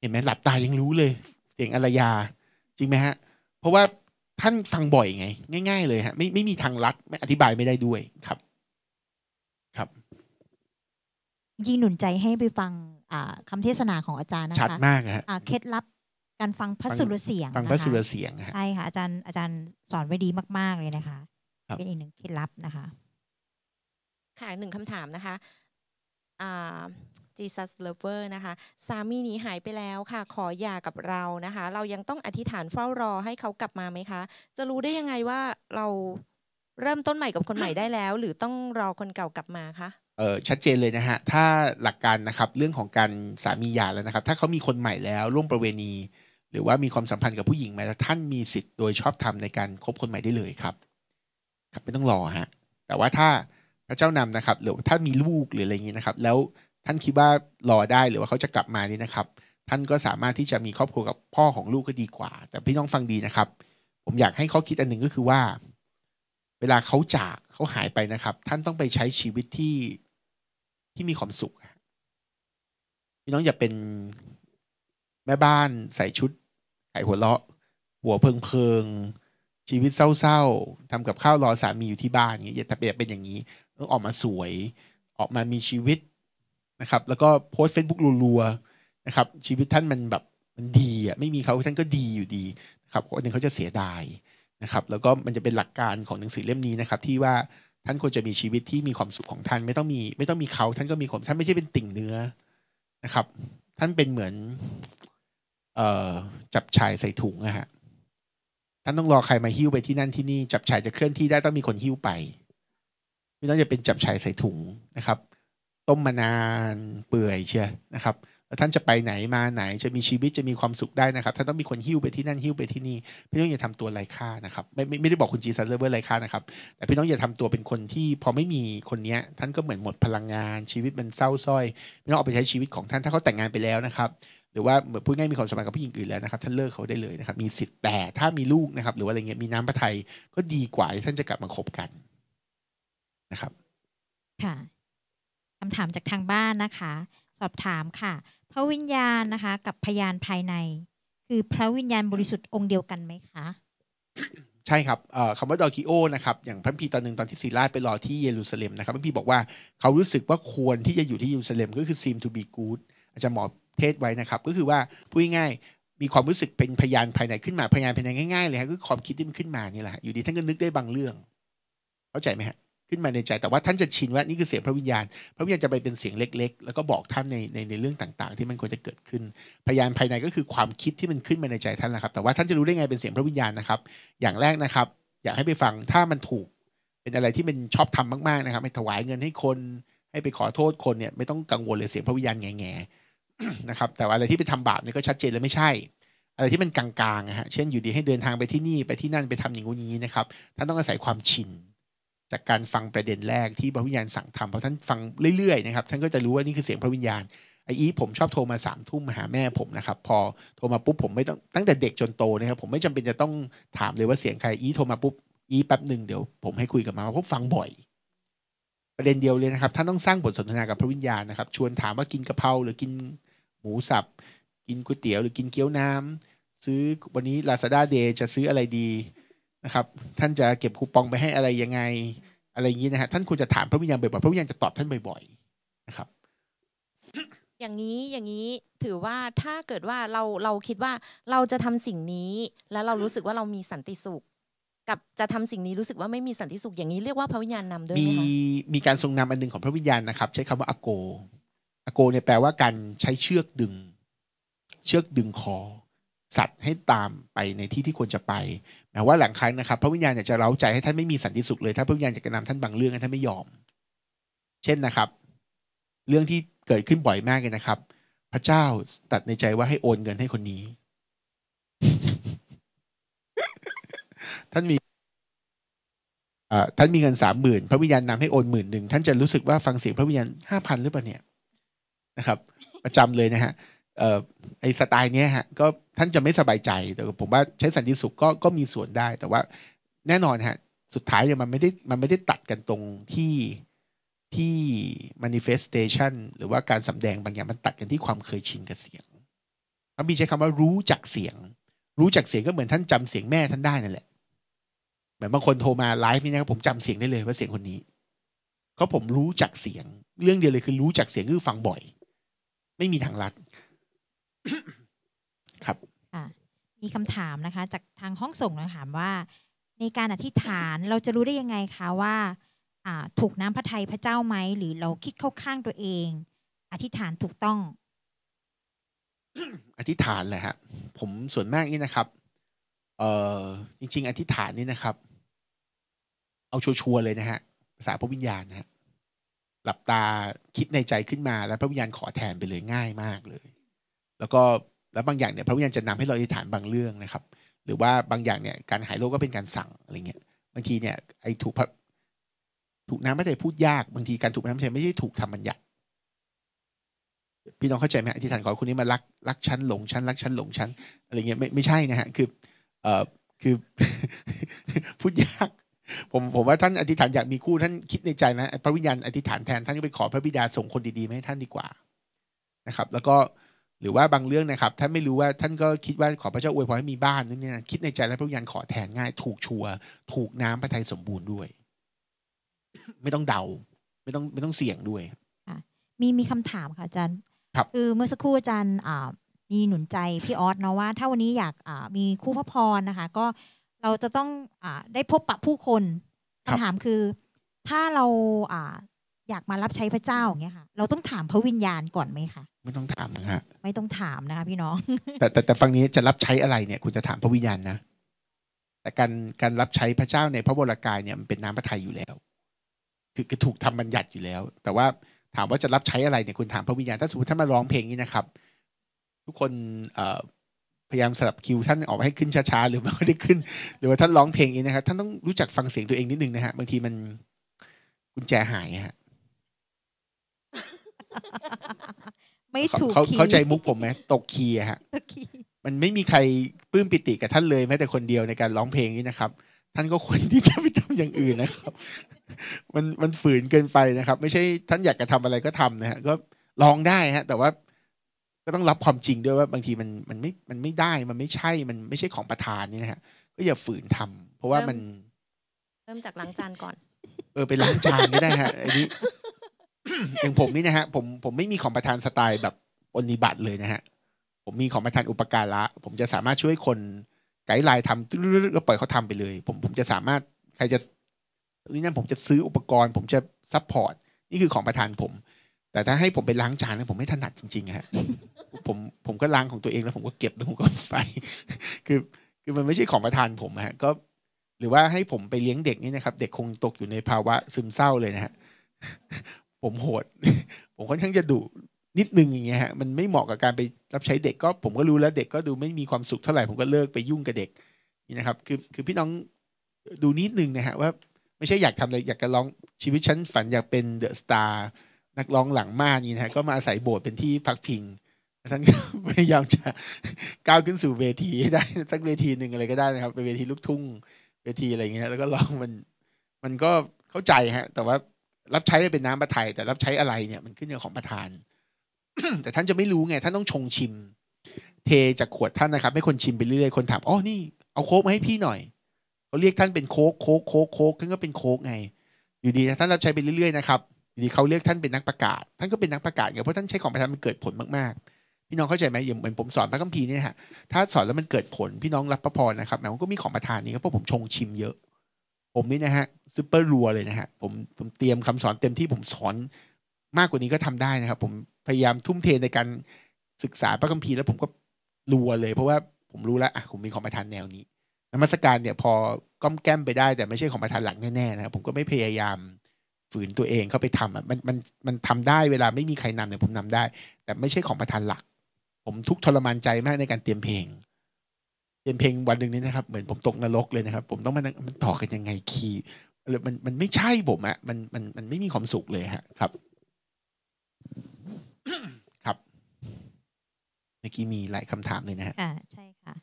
เห็นไหมหลับตายังรู้เลย เสียงอารยา จริงไหมฮะเพราะว่าท่านฟังบ่อยไง ง่าย ๆ เลยฮะไม่ไม่มีทางลัดไม่อธิบายไม่ได้ด้วยครับ ครับยิ่งหนุนใจให้ไปฟังคำเทศนาของอาจารย์นะคะชัดมากฮะเคล็ดลับการฟังพระสุรเสียงฟังพระสุรเสียงใช่ค่ะอาจารย์อาจารย์สอนไว้ดีมาก ๆ เลยนะคะ เป็นอีกหนึ่งเคล็ดลับนะคะค่ะหนึ่งคำถามนะคะจีซัสเลเวอร์นะคะสามีหนีหายไปแล้วค่ะขอหย่ากับเรานะคะเรายังต้องอธิษฐานเฝ้ารอให้เขากลับมาไหมคะจะรู้ได้ยังไงว่าเราเริ่มต้นใหม่กับคนใหม่ได้แล้ว หรือต้องรอคนเก่ากลับมาคะเออชัดเจนเลยนะฮะถ้าหลักการนะครับเรื่องของการสามีหย่าแล้วนะครับถ้าเขามีคนใหม่แล้วร่วมประเวณีหรือว่ามีความสัมพันธ์กับผู้หญิงไหมท่านมีสิทธิ์โดยชอบธรรมในการคบคนใหม่ได้เลยครับครับไม่ต้องรอฮะ แต่ว่าถ้าพระเจ้านำนะครับ หรือถ้ามีลูกหรืออะไรอย่างนี้นะครับ แล้วท่านคิดว่ารอได้หรือว่าเขาจะกลับมานี่นะครับ ท่านก็สามารถที่จะมีครอบครัวกับพ่อของลูกก็ดีกว่า แต่พี่น้องฟังดีนะครับ ผมอยากให้ข้อคิดอันหนึ่งก็คือว่า เวลาเขาจากเขาหายไปนะครับ ท่านต้องไปใช้ชีวิตที่ที่มีความสุข พี่น้องอย่าเป็นแม่บ้านใส่ชุดหายหัวเราะหัวเพิงเพิงชีวิตเศร้าๆทำกับข้าวรอสามีอยู่ที่บ้านอย่างนี้อย่าแต่เป็นอย่างนี้ต้องออกมาสวย ออกมามีชีวิตนะครับแล้วก็โพสเฟซบุ๊กรัวๆนะครับชีวิตท่านมันแบบมันดีอ่ะไม่มีเขาท่านก็ดีอยู่ดีนะครับคนหนึ่งเขาจะเสียดายนะครับแล้วก็มันจะเป็นหลักการของหนังสือเล่มนี้นะครับที่ว่าท่านควรจะมีชีวิตที่มีความสุขของท่านไม่ต้องมีไม่ต้องมีเขาท่านก็มีความท่านไม่ใช่เป็นติ่งเนื้อนะครับท่านเป็นเหมือนจับชายใส่ถุงนะฮะท่านต้องรอใครมาหิ้วไปที่นั่นที่นี่จับชายจะเคลื่อนที่ได้ต้องมีคนหิ้วไปไม่ต้องจะเป็นจับชายใส่ถุงนะครับ ต้มมานานเปื่อยเชียนะครับแล้วท่านจะไปไหนมาไหนจะมีชีวิตจะมีความสุขได้นะครับท่านต้องมีคนหิ้วไปที่นั่นหิ้วไปที่นี่พี่น้องอย่าทำตัวไร้ค่านะครับไม่ไม่ได้บอกคุณจีซันเลเวอร์ไร้ค่านะครับแต่พี่น้องอย่าทำตัวเป็นคนที่ พอไม่มีคนเนี้ยท่านก็เหมือนหมดพลังงานชีวิตมันเศร้าส้อยพี่น้องเอาไปใช้ชีวิตของท่านถ้าเขาแต่งงานไปแล้วนะครับหรือว่าพูดง่ายมีความสัมพันธ์กับผู้หญิงอื่นแล้วนะครับ ท่านเลิกเขาได้เลยนะครับมีสิทธิ์แต่ ถ้ามีลูกนะครับหรือว่าอะไรเงี้ยมีน้ำพระทัยก็ดีกว่าที่ท่านจะกลับมาคบกัน นะครับ ค่ะคำถามจากทางบ้านนะคะ สอบถามค่ะพระวิญญาณนะคะกับพยานภายใน คือพระวิญญาณบริสุทธิ์องค์เดียวกันไหมคะใช่ครับคำว่าดอคิโอนะครับอย่างพระพีตอนหนึ่งตอนที่ซิลาไปรอที่เยรูซาเล็มนะครับพระพีบอกว่าเขารู้สึกว่าควรที่จะอยู่ที่เยรูซาเล็มก็คือซีมทูบีกูดอาจารย์หมอเทศไว้นะครับ ก็คือว่าพูดง่ายมีความรู้สึกเป็นพยานภายในขึ้นมาพยานภายในง่ายๆเลยฮะคือความคิดที่มันขึ้นมานี่แหละอยู่ดีท่านก็นึกได้บางเรื่องเข้าใจไหมฮะ ขึ้นมาในใจแต่ว่าท่านจะชินว่านี่คือเสียงพระวิญญาณ พระวิญญาณจะไปเป็นเสียงเล็กๆ แล้วก็บอกท่านในในในเรื่องต่างๆ ที่มันควรจะเกิดขึ้น พยานภายในก็คือความคิดที่มันขึ้นมาในใจท่านนะครับแต่ว่าท่านจะรู้ได้ไงเป็นเสียงพระวิญญาณนะครับอย่างแรกนะครับอยากให้ไปฟังถ้ามันถูกเป็นอะไรที่มันชอบทำมากๆนะครับไ่ถวายเงินให้คน ให้ไปขอโทษคนเนี่ยไม่ต้องกังวลเลยเสียงพระวิญญาณแง่นะครับ แต่ว่าอะไรที่ไปทำบาปเนี่ยก็ชัดเจนเลยไม่ใช่ อะไรที่มันกลางๆนะฮะเช่นอยู่ดีให้เดินทางไปที่นี่ไปที่นั่นไปทำอย่างงู้นี้นะครับท่านต้องอาศัยความชินจากการฟังประเด็นแรกที่พระวิญญาณสั่งทำเพราะท่านฟังเรื่อยๆนะครับท่านก็จะรู้ว่านี่คือเสียงพระวิญญาณไอ้อีผมชอบโทรมาสามทุ่มหาแม่ผมนะครับพอโทรมาปุ๊บผมไม่ต้องตั้งแต่เด็กจนโตนะครับผมไม่จำเป็นจะต้องถามเลยว่าเสียงใครอีโทรมาปุ๊บอีแป๊บหนึ่งเดี๋ยวผมให้คุยกับมาเพราะฟังบ่อย ประเด็นเดียวเลยนะครับท่านต้องสร้างบทสนทนากับพระวิญญาณนะครับชวนถามว่ากินกะเพราหรือกินหมูสับกินก๋วยเตี๋ยวหรือกินเกี๊ยวน้ำซื้อวันนี้ลาซาด้าเดย์จะซื้ออะไรดีนะครับท่านจะเก็บคูปองไปให้อะไรยังไงอะไรอย่างนี้นะฮะท่านควรจะถามพระวิญญาณบ่อยๆพระวิญญาณจะตอบท่านบ่อยๆนะครับอย่างนี้อย่างนี้ถือว่าถ้าเกิดว่าเราเราคิดว่าเราจะทำสิ่งนี้แล้วเรารู้สึกว่าเรามีสันติสุข กับจะทำสิ่งนี้รู้สึกว่าไม่มีสันติสุขอย่างนี้เรียกว่าพระวิญญาณนำด้วยไหมคะมีมีการทรงนำอันหนึ่งของพระวิญญาณนะครับใช้คำว่าอโกอโกเนี่ยแปลว่าการใช้เชือกดึง เชือกดึงคอ สัตว์ให้ตามไปในที่ที่ควรจะไปแม้ว่าหลังครั้งนะครับพระวิญญาณอยากจะเล้าใจให้ท่านไม่มีสันติสุขเลยถ้าพระวิญญาณจะกระนำท่านบางเรื่องท่านไม่ยอม เช่นนะครับ เรื่องที่เกิดขึ้นบ่อยมากเลยนะครับ พระเจ้าตัดในใจว่าให้โอนเงินให้คนนี้ ท่านมีท่านมีเงินสามหมื่นพระวิญญาณนำให้โอนหมื่นหนึ่งท่านจะรู้สึกว่าฟังเสียงพระวิญญาณห้าพันหรือเปล่าเนี่ยนะครับ ประจำเลยนะฮะออไอสไตล์เนี้ยฮะก็ท่านจะไม่สบายใจแต่ผมว่าใช้สันติสุขก็ก็มีส่วนได้แต่ว่าแน่นอนฮะ สุดท้ายยังมันไม่ได้มันไม่ได้ตัดกันตรงที่ที่ manifestation หรือว่าการสำแดงบางอย่างมันตัดกันที่ความเคยชินกับเสียง่านบีใช้คำว่ารู้จักเสียง รู้จักเสียงก็เหมือนท่านจำเสียงแม่ท่านได้นั่นแหละเหมือนบางคนโทรมาไลฟ์นี่นะครับผมจำเสียงได้เลยว่าเสียงคนนี้เขาผมรู้จักเสียงเรื่องเดียวเลยคือรู้จักเสียงคือฟังบ่อยไม่มีทางรัดครับมีคำถามนะคะ จากทางห้องส่งนะถามว่า ในการอธิษฐานเราจะรู้ได้ยังไงคะว่าถูกน้ำพระทัยพระเจ้าไหม หรือเราคิดเข้าข้างตัวเอง อธิษฐานถูกต้อง อธิษฐานเลยฮะผมส่วนมากนี่นะครับ เออจริง ๆ อธิษฐานนี่นะครับ เอาชัวร์เลยนะฮะภาษาพระวิญญาณนะฮะหลับตาคิดในใจขึ้นมาแล้วพระวิญญาณขอแทนไปเลยง่ายมากเลย แล้วก็แล้วบางอย่างเนี่ยพระวิญญาณจะนำให้เราอธิษฐานบางเรื่องนะครับ หรือว่าบางอย่างเนี่ย การหายโรคก็เป็นการสั่งอะไรเงี้ยบางทีเนี่ยไอ้ถูกพระถูกน้ำพระใัยพูดยากบางทีการถูกน้ำใระไม่ใช่ถูกทำบัญญัติ พี่น้องเข้าใจไหมอธิษฐานขอคนนี้มารักรักชั้นหลงชั้นรักชั้นหลงชั้นอะไรเงี้ยไม่ไม่ใช่นะฮะคือเอ่อคือพูดยากผมผมว่าท่านอธิษฐานอยากมีคู่ท่านคิดในใจนะพระวิญญาณอธิษฐานแทนท่านก็ไปขอพระบิดาส่งคนดีๆมาให้ท่านดีกว่านะครับ แล้วก็หรือว่าบางเรื่องนะครับท่านไม่รู้ว่าท่านก็คิดว่าขอพระเจ้าอวยพรให้มีบ้านนั่นนี่ยคิดในใจแล้วพระวิญญาณขอแทนง่าย ถูกชัวถูกน้ำพระทัยสมบูรณ์ด้วย ไม่ต้องเดาไม่ต้องไม่ต้องเสี่ยงด้วยมีมีคำถามค่ะอาจารย์ ครับคือเมื่อสักครู่อาจารย์มีหนุนใจพี่ออสเนาะว่า ถ้าวันนี้อยากมีคู่พระพรนะคะก็เราจะต้องอได้พบปะผู้คนคำถามคือถ้าเราออยากมารับใช้พระเจ้าอย่างเงี้ยค่ะเราต้องถามพระวิญญาณก่อนไหมคะไม่ต้องถามนะฮะไม่ต้องถามนะคะพี่น้องแต่แต่แต่ฟังนี้จะรับใช้อะไรเนี่ย คุณจะถามพระวิญญาณนะ แต่การการรับใช้พระเจ้าในพระวรกายเนี่ยมันเป็นน้ำพระทัยอยู่แล้ว คือคือถูกทำบัญญัติอยู่แล้ว แต่ว่าถามว่าจะรับใช้อะไรเนี่ยคุณถามพระวิญญาณถ้าสมมติถ้ามาร้องเพลงนี้นะครับ ทุกคนพยายามสลับคิวท่านออกให้ขึ้นช้าๆหรือไม่ได้ขึ้นหรือว่าท่านร้องเพลงเองนะครับท่านต้องรู้จักฟังเสียงตัวเองนิดนึงนะฮะบางทีมัน กุญแจหายฮะ ไม่ถูกเขาเข้าใจมุกผมไหมตกคีย์ฮะมันไม่มีใครปลื้มปิติกับท่านเลยแม้แต่คนเดียวในการร้องเพลงนี้นะครับ ท่านก็ควรที่จะไปทำอย่างอื่นนะครับ มันมันฝืนเกินไปนะครับ ไม่ใช่ ท่านอยากจะทำอะไรก็ทำนะฮะก็ลองได้ฮะ แต่ว่าก็ต้องรับความจริงด้วยว่าบางทีมันมันไม่ มันไม่ได้ มันไม่ใช่ มันไม่ใช่ของประธานนี่นะฮะ ก็อย่าฝืนทำ เพราะว่ามัน เริ่มจากล้างจานก่อน เออไปล้างจานไม่ได้ฮะ อันนี้อย่างผมนี่นะฮะ ผมผมไม่มีของประธานสไตล์แบบปนิบัติเลยนะฮะ ผมมีของประธานอุปการะผมจะสามารถช่วยคนไกด์ไลน์ทำแล้วปล่อยเขาทำไปเลย ผมผมจะสามารถใครจะนี่นั่นผมจะซื้ออุปกรณ์ผมจะซัพพอร์ต นี่คือของประธานผมแต่ถ้าให้ผมไปล้างจานเนี่ยผมไม่ถนัดจริงๆฮะผมผมก็ล้างของตัวเอง แล้วผมก็เก็บแล้วผมก็ไป คือคือมันไม่ใช่ของประทานผมฮะก็หรือว่าให้ผมไปเลี้ยงเด็กนี่นะครับ เด็กคงตกอยู่ในภาวะซึมเศร้าเลยนะฮะผมโหด ผมค่อนข้างจะดุนิดนึงอย่างเงี้ยฮะมันไม่เหมาะกับการไปรับใช้เด็กก็ ผมก็รู้แล้วเด็กก็ดูไม่มีความสุขเท่าไหร่ผมก็เลิกไปยุ่งกับเด็กนี่นะครับคือคือพี่น้องดูนิดนึงนะฮะว่าไม่ใช่อยากทำอะไรอยากจะร้องชีวิตฉันฝันอยากเป็นเดอะสตาร์นักร้องหลังมากนี่นะก็มาอาศัยโบสถ์เป็นที่พักพิงท่านก็พยายามจะก้าวขึ้นสู่เวทีได้สักเวทีหนึ่งอะไรก็ได้นะครับเป็นเวทีลูกทุ่ง เวทีอะไรอย่างเงี้ยแล้วก็ลองมัน มันก็เข้าใจฮะ แต่ว่ารับใช้เป็นน้ำประทายแต่รับใช้อะไรเนี่ยมันขึ้นอยู่ของประธาน แต่ท่านจะไม่รู้ไง ท่านต้องชงชิม เทจากขวดท่านนะครับ ให้คนชิมไปเรื่อยๆคนถามอ๋อนี่เอาโค้กมาให้พี่หน่อยเขาเรียกท่านเป็นโค้กโค้กโค้กโค้กท่านก็เป็นโค้กไง อยู่ดีนะท่านรับใช้ไปเรื่อยๆนะครับดีเขาเลือกท่านเป็นนักประกาศ ท่านก็เป็นนักประกาศไงเพราะท่านใช้ของประธานมันเกิดผลมาก ๆ พี่น้องเข้าใจไหมอย่างเหมือนผมสอนพระคัมภีร์เนี่ยฮะถ้าสอนแล้วมันเกิดผลพี่น้องรับประพรนะครับแ้ว่าก็มีของประธานนี้เพราะผมชงชิมเยอะผมนี่นะฮะซูเปอร์รัวเลยนะฮะผมผมเตรียมคำสอนเต็มที่ผมสอนมากกว่านี้ก็ทำได้นะครับผมพยายามทุ่มเทในการศึกษาพระคัมภีร์แล้วผมก็รัวเลย เพราะว่าผมรู้แล้วอ่ะผมมีของประธานแนวนี้นมัสการเนี่ยพอก้อมแก้มไปได้แต่ไม่ใช่ของประธานหลักแน่ๆนะครับผมก็ไม่พยายามฝืนตัวเองเข้าไปทำอ่ะมันมันมันทำได้เวลาไม่มีใครนำเนี่ยผมนำได้ แต่ไม่ใช่ของประธานหลัก ผมทุกทรมานใจมากในการเตรียมเพลง เตรียมเพลงวันหนึ่งนี้นะครับ เหมือนผมตกนรกเลยนะครับ ผมต้องมามันต่อกันยังไงคีย์มันมันไม่ใช่ผมอ่ะมันมันมันไม่มีความสุขเลยฮะ ครับ ครับเมื่อกี้มีหลายคำถามเลยนะฮะค่ะใช่ค่ะ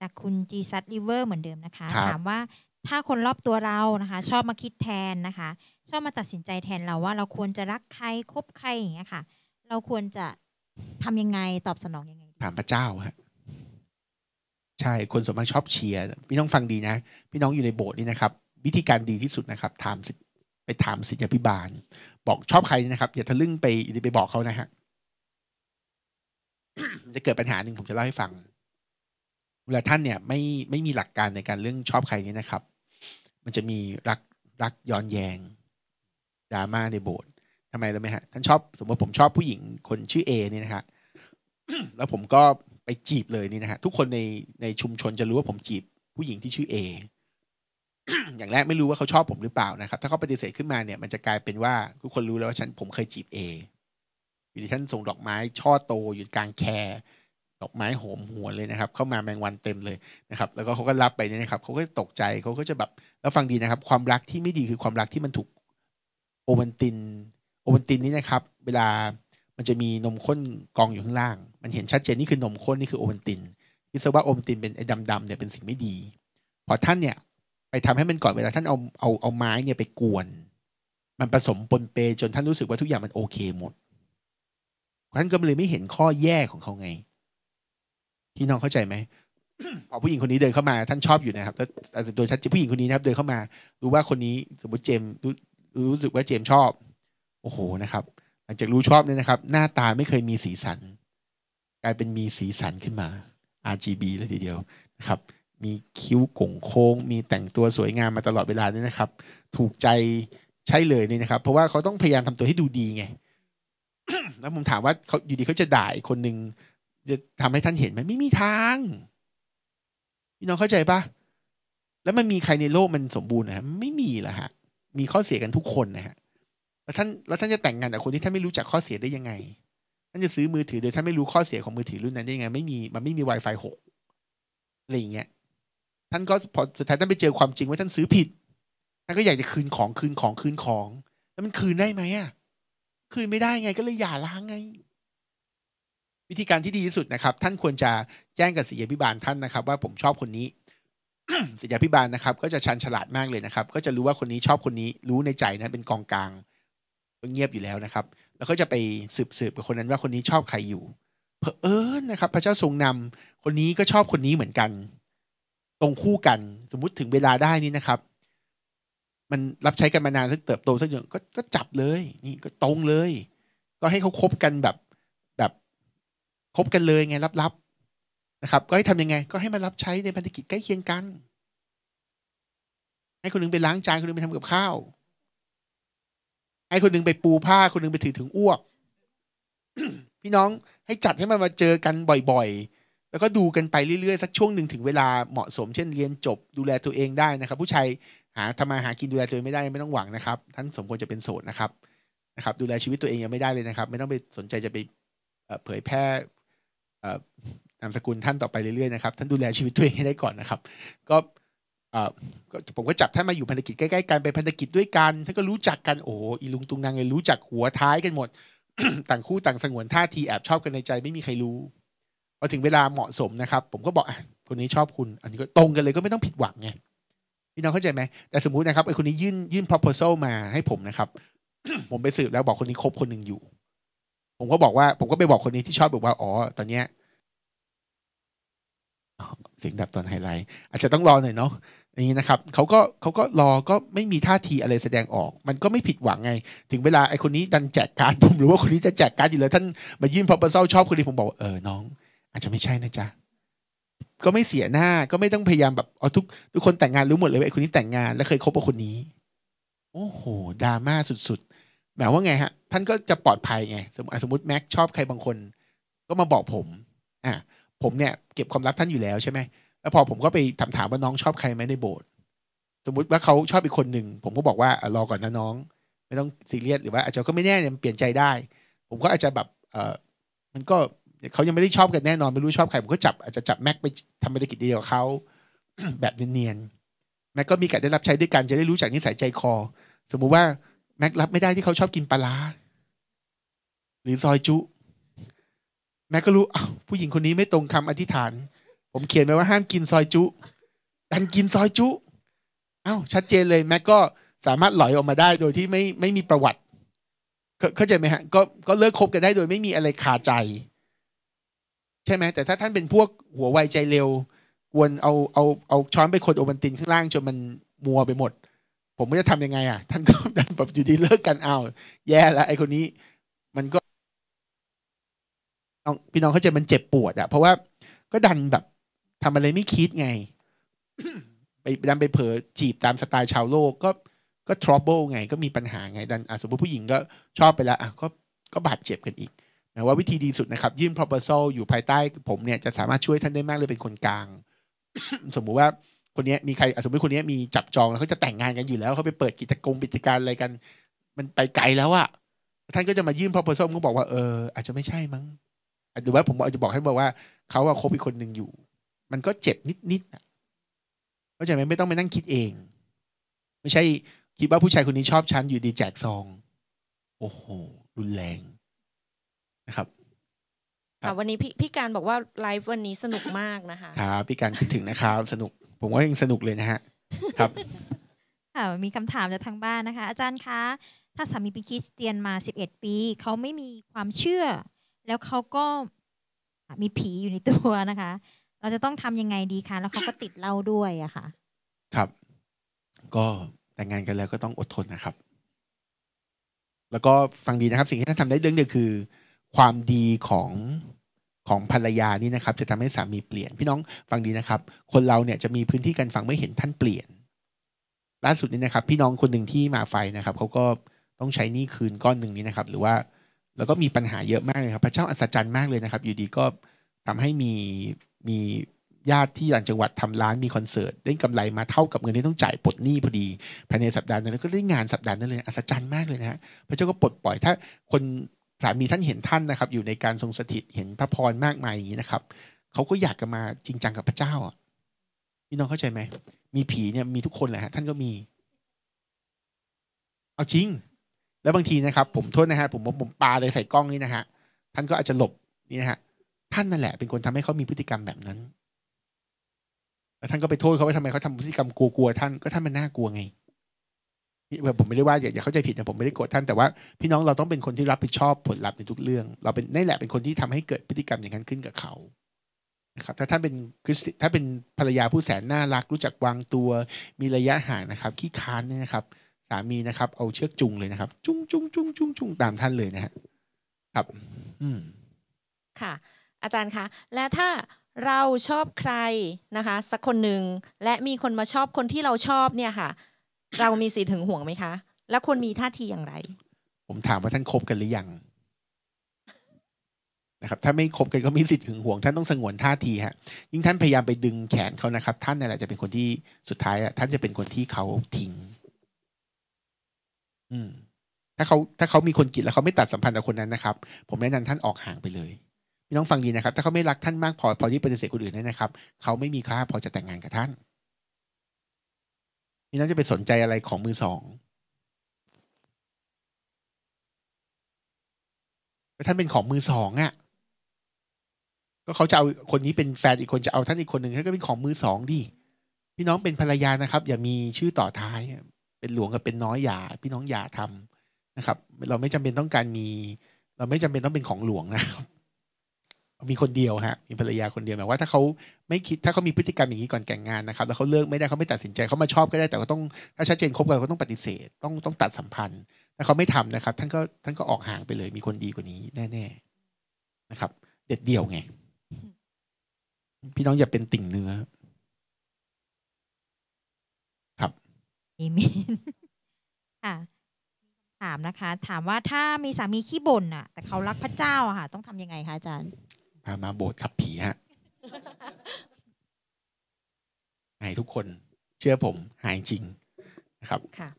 จากคุณจีซัตริเวอร์เหมือนเดิมนะคะถามว่าถ้าคนรอบตัวเรานะคะ ชอบมาคิดแทนนะคะชอบมาตัดสินใจแทนเราว่าเราควรจะรักใครคบใครอย่างเงี้ยค่ะ เราควรจะทำยังไงตอบสนองยังไงถามพระเจ้าฮะใช่คนส่วนมากชอบเชียร์พี่น้องฟังดีนะพี่น้องอยู่ในโบสถ์นี่นะครับ วิธีการดีที่สุดนะครับถามไปถามศิลปิบาล บอกชอบใครนะครับอย่าทะลึ่งไปไปบอกเขานะฮะจะเกิดปัญหาหนึ่งผมจะเล่าให้ฟังเวลาท่านเนี่ยไม่ไม่มีหลักการในการเรื่องชอบใครนี้นะครับ มันจะมีรักรักย้อนแยงดราม่าในโบสถ์ทำไมรู้ไหมฮะท่านชอบ สมมติผมชอบผู้หญิงคนชื่อเอนี่นะฮะแล้วผมก็ไปจีบเลยนี่นะฮะ ทุกคนในในชุมชนจะรู้ว่าผมจีบ ผู้หญิงที่ชื่อเออย่างแรกไม่รู้ว่าเขาชอบผมหรือเปล่านะครับ ถ้าเขาปฏิเสธขึ้นมาเนี่ย มันจะกลายเป็นว่า ทุกคนรู้แล้วว่าฉันผมเคยจีบเออยู่ที่่านส่งดอกไม้ ช่อโตอยู่กลางแคร์ดอกไม้โหมหัวเลยนะครับ เข้ามาแมงวันเต็มเลยนะครับ แล้วก็เขาก็รับไปเนี่ยนะครับเขาก็ตกใจเขาก็จะแบบ แล้วฟังดีนะครับ ความรักที่ไม่ดีคือความรักที่มันถูกโอวันติน โอวันตินนี่นะครับ เวลามันจะมีนมข้นกองอยู่ข้างล่าง มันเห็นชัดเจนนี่คือนมข้น นี่คือโอวันตินคิดซะว่าโอวันตินเป็นไอ้ดำๆเนี่ยเป็นสิ่งไม่ดี พอท่านเนี่ย ไปทำให้มันก่อนเวลาท่านเอา เอา เอาไม้เนี่ยไปกวน มันผสมปนเปจนท่านรู้สึกว่าทุกอย่างมันโอเคหมดท่านก็เลยไม่เห็นข้อแย่ของเขาไง ที่น้องเข้าใจไหมพอผู้หญิงคนนี้เดินเข้ามา ท่านชอบอยู่นะครับแล้วโดยชัดเจนผู้หญิงคนนี้นะครับเดินเข้ามา รู้ว่าคนนี้สมมติเจมรู้สึกว่าเจมชอบ โอ้โหนะครับ หลังจากรู้ชอบเนี่ยนะครับ หน้าตาไม่เคยมีสีสัน กลายเป็นมีสีสันขึ้นมา RGB เลยทีเดียวนะครับ มีคิ้วโก่งโค้ง มีแต่งตัวสวยงามมาตลอดเวลาเนี่ยนะครับ ถูกใจใช่เลยเนี่ยนะครับ เพราะว่าเขาต้องพยายามทำตัวให้ดูดีไง แล้วผมถามว่าเขาอยู่ดีเขาจะด่าคนหนึ่ง จะทำให้ท่านเห็นไหมไม่มีทาง พี่น้องเข้าใจปะแล้วมันมีใครในโลกมันสมบูรณ์นะไม่มีละฮะมีข้อเสียกันทุกคนนะฮะ แล้วท่าน แล้วท่านจะแต่งงานกับคนที่ท่านไม่รู้จักข้อเสียได้ยังไง ท่านจะซื้อมือถือโดยท่านไม่รู้ข้อเสียของมือถือรุ่นนั้นได้ยังไง ไม่มี มันไม่มี Wi-Fi 6กอะไรอย่างเงี้ย ท่านก็พอสุดท้ายท่านไปเจอความจริงว่าท่านซื้อผิด ท่านก็อยากจะคืนของคืนของคืนของ แล้วมันคืนได้ไหมอ่ะ คืนไม่ได้ไงก็เลยหย่าร้างไง วิธีการที่ดีที่สุดนะครับ ท่านควรจะแจ้งกับศิยาพิบาลท่านนะครับว่า ผมชอบคนนี้ศิษยาพิบาลนะครับก็จะชันฉลาดมากเลยนะครับ ก็จะรู้ว่าคนนี้ชอบคนนี้ รู้ในใจนะเป็นกองกลางเงียบอยู่แล้วนะครับ แล้วก็จะไปสืบสืบกับคนนั้นว่าคนนี้ชอบใครอยู่เพอเอิญนะครับ พระเจ้าทรงนำคนนี้ก็ชอบคนนี้เหมือนกัน ตรงคู่กัน สมมุติถึงเวลาได้นี่นะครับ มันรับใช้กันมานานสักเติบโตสักอย่างก็ก็จับเลย นี่ก็ตรงเลย ก็ให้เขาคบกันแบบ แบบคบกันเลยไงลับๆนะครับก็ให้ทำยังไงก็ให้มารับใช้ในพันธกิจใกล้เคียงกัน ให้คนนึงไปล้างจานคนนึงไปทำกับข้าว ให้คนนึงไปปูผ้าคนนึงไปถือถึงอ้วก พี่น้องให้จัดให้มันมาเจอกันบ่อยๆ แล้วก็ดูกันไปเรื่อยๆ สักช่วงหนึ่งถึงเวลาเหมาะสม เช่นเรียนจบดูแลตัวเองได้นะครับ ผู้ชายหาทำมาหากินดูแลตัวเองไม่ได้ไม่ต้องหวังนะครับท่านสมควรจะเป็นโสดนะครับนะครับ ดูแลชีวิตตัวเองยังไม่ได้เลยนะครับ ไม่ต้องไปสนใจจะไปเผยแพร่นามสกุลท่านต่อไปเรื่อย ๆ นะครับท่านดูแลชีวิตตัวเองให้ได้ก่อนนะครับ ก็ผมก็จับท่านมาอยู่พันธกิจใกล้ๆกันไปพันธกิจด้วยกันท่านก็รู้จักกันโอ้อีลุงตุงนางเลยรู้จักหัวท้ายกันหมดต่างคู่ต่างสงวนท่าทีแอบชอบกันในใจไม่มีใครรู้พอถึงเวลาเหมาะสมนะครับ ผมก็บอกอ่ะคนนี้ชอบคุณ อันนี้ก็ตรงกันเลยก็ไม่ต้องผิดหวังไงพี่น้องเข้าใจไหมแต่สมมุตินะครับไอ้คนนี้ยื่นยื่น proposal มาให้ผมนะครับ ผมไปสืบแล้วบอกคนนี้คบคนหนึ่งอยู่ ผมก็บอกว่าผมก็ไปบอกคนนี้ที่ชอบบอกว่าอ๋อตอนเนี้ยเสียงดับตอนไฮไลท์ อาจจะต้องรอหน่อยเนาะนี้นะครับเขาก็เขาก็รอก็ไม่มีท่าทีอะไรแสดงออก มันก็ไม่ผิดหวังไง ถึงเวลาไอคนนี้ดันแจกการ์ดผมหรือว่าคนนี้จะแจกการ์ดอยู่แล้ว ท่านมายิ้มพอเปอร์เซาชอบคนนี้ผมบอกเออ น้อง อาจจะไม่ใช่นะจ๊ะ ก็ไม่เสียหน้าก็ไม่ต้องพยายามแบบเอาทุกทุกคนแต่งงานรู้หมดเลยว่าไอคนนี้แต่งงานแล้วเคยคบกับคนนี้ โอ้โหดราม่าสุดๆหมายว่าไงฮะท่านก็จะปลอดภัยไง สมมติแม็กชอบใครบางคนก็มาบอกผมอ่ะผมเนี่ย เก็บความลับท่านอยู่แล้วใช่ไหม แล้วพอผมก็ไปถามถามว่าน้องชอบใครไหมในโบสถ์สมมุติว่าเขาชอบอีกคนหนึ่งผมก็บอกว่ารอก่อนนะน้อง ไม่ต้องซีเรียสหรือว่า อาจจะก็ไม่แน่เนี่ยเปลี่ยนใจได้ ผมก็อาจจะแบบ เออมันก็เขายังไม่ได้ชอบกันแน่นอนไม่รู้ชอบใครผมก็จับอาจจะจับแม็กไปทำธุรกิจเดียวกับเขาแบบเนียนๆแม็กก็มีการได้รับใช้ด้วยกัน จะได้รู้จักนิสัยใจคอ สมมุติว่าแม็กรับไม่ได้ที่เขาชอบกินปลาหรือซอยจุแม่ก็รู้ อ้าว ผู้หญิงคนนี้ไม่ตรงคำอธิษฐาน ผมเขียนไว้ว่าห้ามกินซอยจุ ดันกินซอยจุอ้าว ชัดเจนเลยแม่ก็สามารถหลอยออกมาได้โดยที่ไม่ไม่มีประวัติ เข้าใจไหมฮะ ก็ก็เลิกคบกันได้โดยไม่มีอะไรคาใจ ใช่ไหม แต่ถ้าท่านเป็นพวกหัวไวใจเร็วควรเอาเอาเอาช้อนไปคนโอวันตินข้างล่างจนมันมัวไปหมด ผมไม่จะทำยังไงอ่ะ ท่านก็ดันแบบอยู่ดีเลิกกันเอาแย่ละไอคนนี้พี่น้องเขาจะมันเจ็บปวดอะเพราะว่าก็ดันแบบทำอะไรไม่คิดไง ไปดันไปเผลอจีบตามสไตล์ชาวโลก ก็ก็ทรอเบิลไง ก็มีปัญหาไง ดันสมมติผู้หญิงก็ชอบไปแล้วอ่ะก็ก็บาดเจ็บกันอีกนะว่าวิธีดีสุดนะครับ ยื่น proposal อยู่ภายใต้ ผมเนี่ยจะสามารถช่วยท่านได้มากเลยเป็นคนกลาง สมมุติว่าคนนี้มีใครสมมติคนนี้มีจับจองแล้วเขาจะแต่งงานกันอยู่แล้วเขาไปเปิดกิจกรรมกิจการอะไรกัน มันไปไกลแล้วอะท่านก็จะมายื่น proposal ก็บอกว่าเอออาจจะไม่ใช่มั้งหรือว่าผมอาจจะบอกให้บอกว่าเขาว่าคบอีกคนหนึ่งอยู่ มันก็เจ็บนิดๆเข้าใจไหมไม่ต้องไปนั่งคิดเอง ไม่ใช่คิดว่าผู้ชายคนนี้ชอบฉันอยู่ดีแจกซอง โอ้โหรุนแรงนะครับค่ะวันนี้พี่พี่การบอกว่าไลฟ์วันนี้สนุกมากนะคะครับพี่การคิดถึงนะครับสนุกผมว่ายังสนุกเลยนะฮะครับค่ะมีคำถามจากทางบ้านนะคะ อาจารย์คะ ถ้าสามีเป็นคริสเตียนมาสิบเอ็ดปีเขาไม่มีความเชื่อแล้วเขาก็มีผีอยู่ในตัวนะคะ เราจะต้องทำยังไงดีคะ แล้วเขาก็ติดเล่าด้วยอะคะ่ะ ครับ ก็แต่งงานกันแล้วก็ต้องอดทนนะครับ แล้วก็ฟังดีนะครับ สิ่งที่ท่านทำได้เรื่องเดียวคือ ความดีของของภรรยานี่นะครับ จะทำให้สามีเปลี่ยน พี่น้องฟังดีนะครับ คนเราเนี่ยจะมีพื้นที่การฟังไม่เห็นท่านเปลี่ยน ล่าสุดนี้นะครับ พี่น้องคนหนึ่งที่มาไฟนะครับ เขาก็ต้องใช้นี่คืนก้อนหนึ่งนี้นะครับ หรือว่าแล้วก็มีปัญหาเยอะมากเลยครับ พระเจ้าอัศจรรย์มากเลยนะครับ อยู่ดีก็ทำให้มีมีญาติที่ต่างจังหวัดทำร้านมีคอนเสิร์ตได้กำไรมาเท่ากับเงินที่ต้องจ่ายปลดหนี้พอดีภายในสัปดาห์นั้นก็ได้งานสัปดาห์นั้นเลยอัศจรรย์มากเลยนะฮะพระเจ้าก็ปลดปล่อย ถ้าคนสามีท่านเห็นท่านนะครับ อยู่ในการทรงสถิตเห็นพระพรมากมายอย่างนี้นะครับเขาก็อยากจะมาจริงจังกับพระเจ้าพี่น้องเข้าใจไหมมีผีเนี่ยมีทุกคนแหละฮะท่านก็มี เอาจริงแล้วบางทีนะครับ ผมโทษนะฮะผมผมปาเลยใส่กล้องนี่นะฮะท่านก็อาจจะหลบนี่นะฮะท่านนั่นแหละ เป็นคนทำให้เขามีพฤติกรรมแบบนั้นแล้วท่านก็ไปโทษเขาว่าทำไมเขาทำพฤติกรรมกลัวๆท่านก็ท่านมันน่ากลัวไงแบบผมไม่ได้ว่า อย่าอย่าเข้าใจผิดนะผมไม่ได้โกรธท่านแต่ว่าพี่น้องเราต้องเป็นคนที่รับผิดชอบผลลัพธ์ในทุกเรื่อง เราเป็นนี่แหละเป็นคนที่ทำให้เกิดพฤติกรรมอย่างนั้นขึ้นกับเขานะครับถ้าท่านเป็นคริสตถ้าเป็นภรรยาผู้แสนน่ารักรู้จักวางตัวมีระยะห่างนะครับขี้ค้านเนี่ยนะครับสามีนะครับเอาเชือกจุงเลยนะครับ จุงจุงจุงจุงจุงตามท่านเลยนะฮะครับอืมค่ะ อาจารย์คะ และถ้าเราชอบใครนะคะสักคนหนึ่งและมีคนมาชอบคนที่เราชอบเนี่ยค่ะ เรามีสิทธิ์ถึงห่วงไหมคะ แล้วควรมีท่าทีอย่างไร ผมถามว่าท่านคบกันหรือยังนะครับถ้าไม่คบกัน ก็มีสิทธิ์ถึงห่วงท่านต้องสงวนท่าทีฮะยิ่งท่านพยายามไปดึงแขนเขานะครับท่านนั่นแหละจะเป็นคนที่สุดท้ายท่านจะเป็นคนที่เขาทิ้งถ้าเขาถ้าเขามีคนกิดแล้วเขาไม่ตัดสัมพันธ์กับคนนั้นนะครับ ผมแนะนำท่านออกห่างไปเลยพี่น้องฟังดีนะครับ ถ้าเขาไม่รักท่านมากพอพอที่ปฏิเสธคนอื่นนะครับเขาไม่มีค่าพอจะแต่งงานกับท่านพี่น้องจะไปสนใจอะไรของมือสองท่านเป็นของมือสองอะ่ะ ก็เขาจะเอาคนนี้เป็นแฟนอีกคนจะเอาท่านอีกคนหนึ่งท่านก็เป็นของมือสองดิพี่น้องเป็นภรรยานะครับ อย่ามีชื่อต่อท้ายเป็นหลวงกับเป็นน้อยอย่าพี่น้องอย่าทำนะครับ เราไม่จำเป็นต้องการมี เราไม่จำเป็นต้องเป็นของหลวงนะครับมีคนเดียวฮะมีภรรยาคนเดียวหมายว่าถ้าเขาไม่คิดถ้าเขามีพฤติกรรมอย่างนี้ก่อนแต่งงานนะครับแล้วเขาเลิกไม่ได้เขาไม่ตัดสินใจเขามาชอบก็ได้แต่ก็ต้องถ้าชัดเจนคบกันก็ต้องปฏิเสธ ต้องต้องตัดสัมพันธ์ถ้าเขาไม่ทำนะครับท่านก็ท่านก็ออกห่างไปเลย มีคนดีกว่านี้ แน่ ๆนะครับ เด็ดเดี่ยวไงพี่น้องอย่าเป็นติ่งเนื้อเอเมนค่ะถามนะคะ ถามว่าถ้ามีสามีขี้บ่นอ่ะ แต่เขารักพระเจ้าอะค่ะต้องทำยังไงคะอาจารย์พามาโบสถ์ขับผีฮะหายทุกคนเชื่อผมหายจริงนะครับค่ะ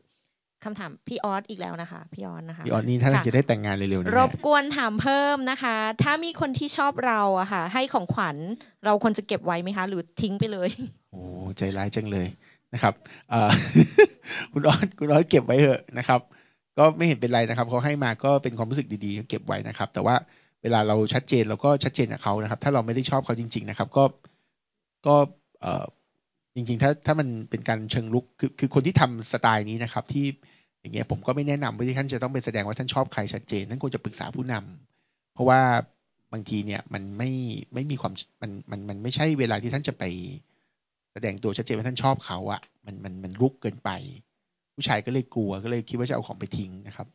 คำถามพี่ออสอีกแล้วนะคะ พี่ออสนะคะพี่ออสนี่ถ้าจะได้แต่งงานเร็วๆนี้รบกวนถามเพิ่มนะคะ ถ้ามีคนที่ชอบเราอะค่ะ ให้ของขวัญ เราควรจะเก็บไว้ไหมคะ หรือทิ้งไปเลย โอ้ใจร้ายจังเลยนะครับคุณออสคุณออสเก็บไว้เถอะนะครับ ก็ไม่เห็นเป็นไรนะครับเขาให้มาก็เป็นความรู้สึกดีๆ เก็บไว้นะครับ แต่ว่าเวลาเราชัดเจนเราก็ชัดเจนกับเขานะครับถ้าเราไม่ได้ชอบเขาจริงๆนะครับก็ก็เออจริงๆถ้าถ้ามันเป็นการเชิงลุกคือคือคนที่ทำสไตล์นี้นะครับ ที่อย่างเงี้ยผมก็ไม่แนะนำว่าท่านจะต้องเป็นแสดงว่าท่านชอบใครชัดเจนท่านควรจะปรึกษาผู้นำ เพราะว่าบางทีเนี่ยมันไม่ไม่มีความมันมันมันไม่ใช่เวลาที่ท่านจะไปแสดงตัวชัดเจนว่าท่านชอบเขาอะมันมันมันลุกเกินไป ผู้ชายก็เลยกลัวก็เลยคิดว่าจะเอาของไปทิ้งนะครับ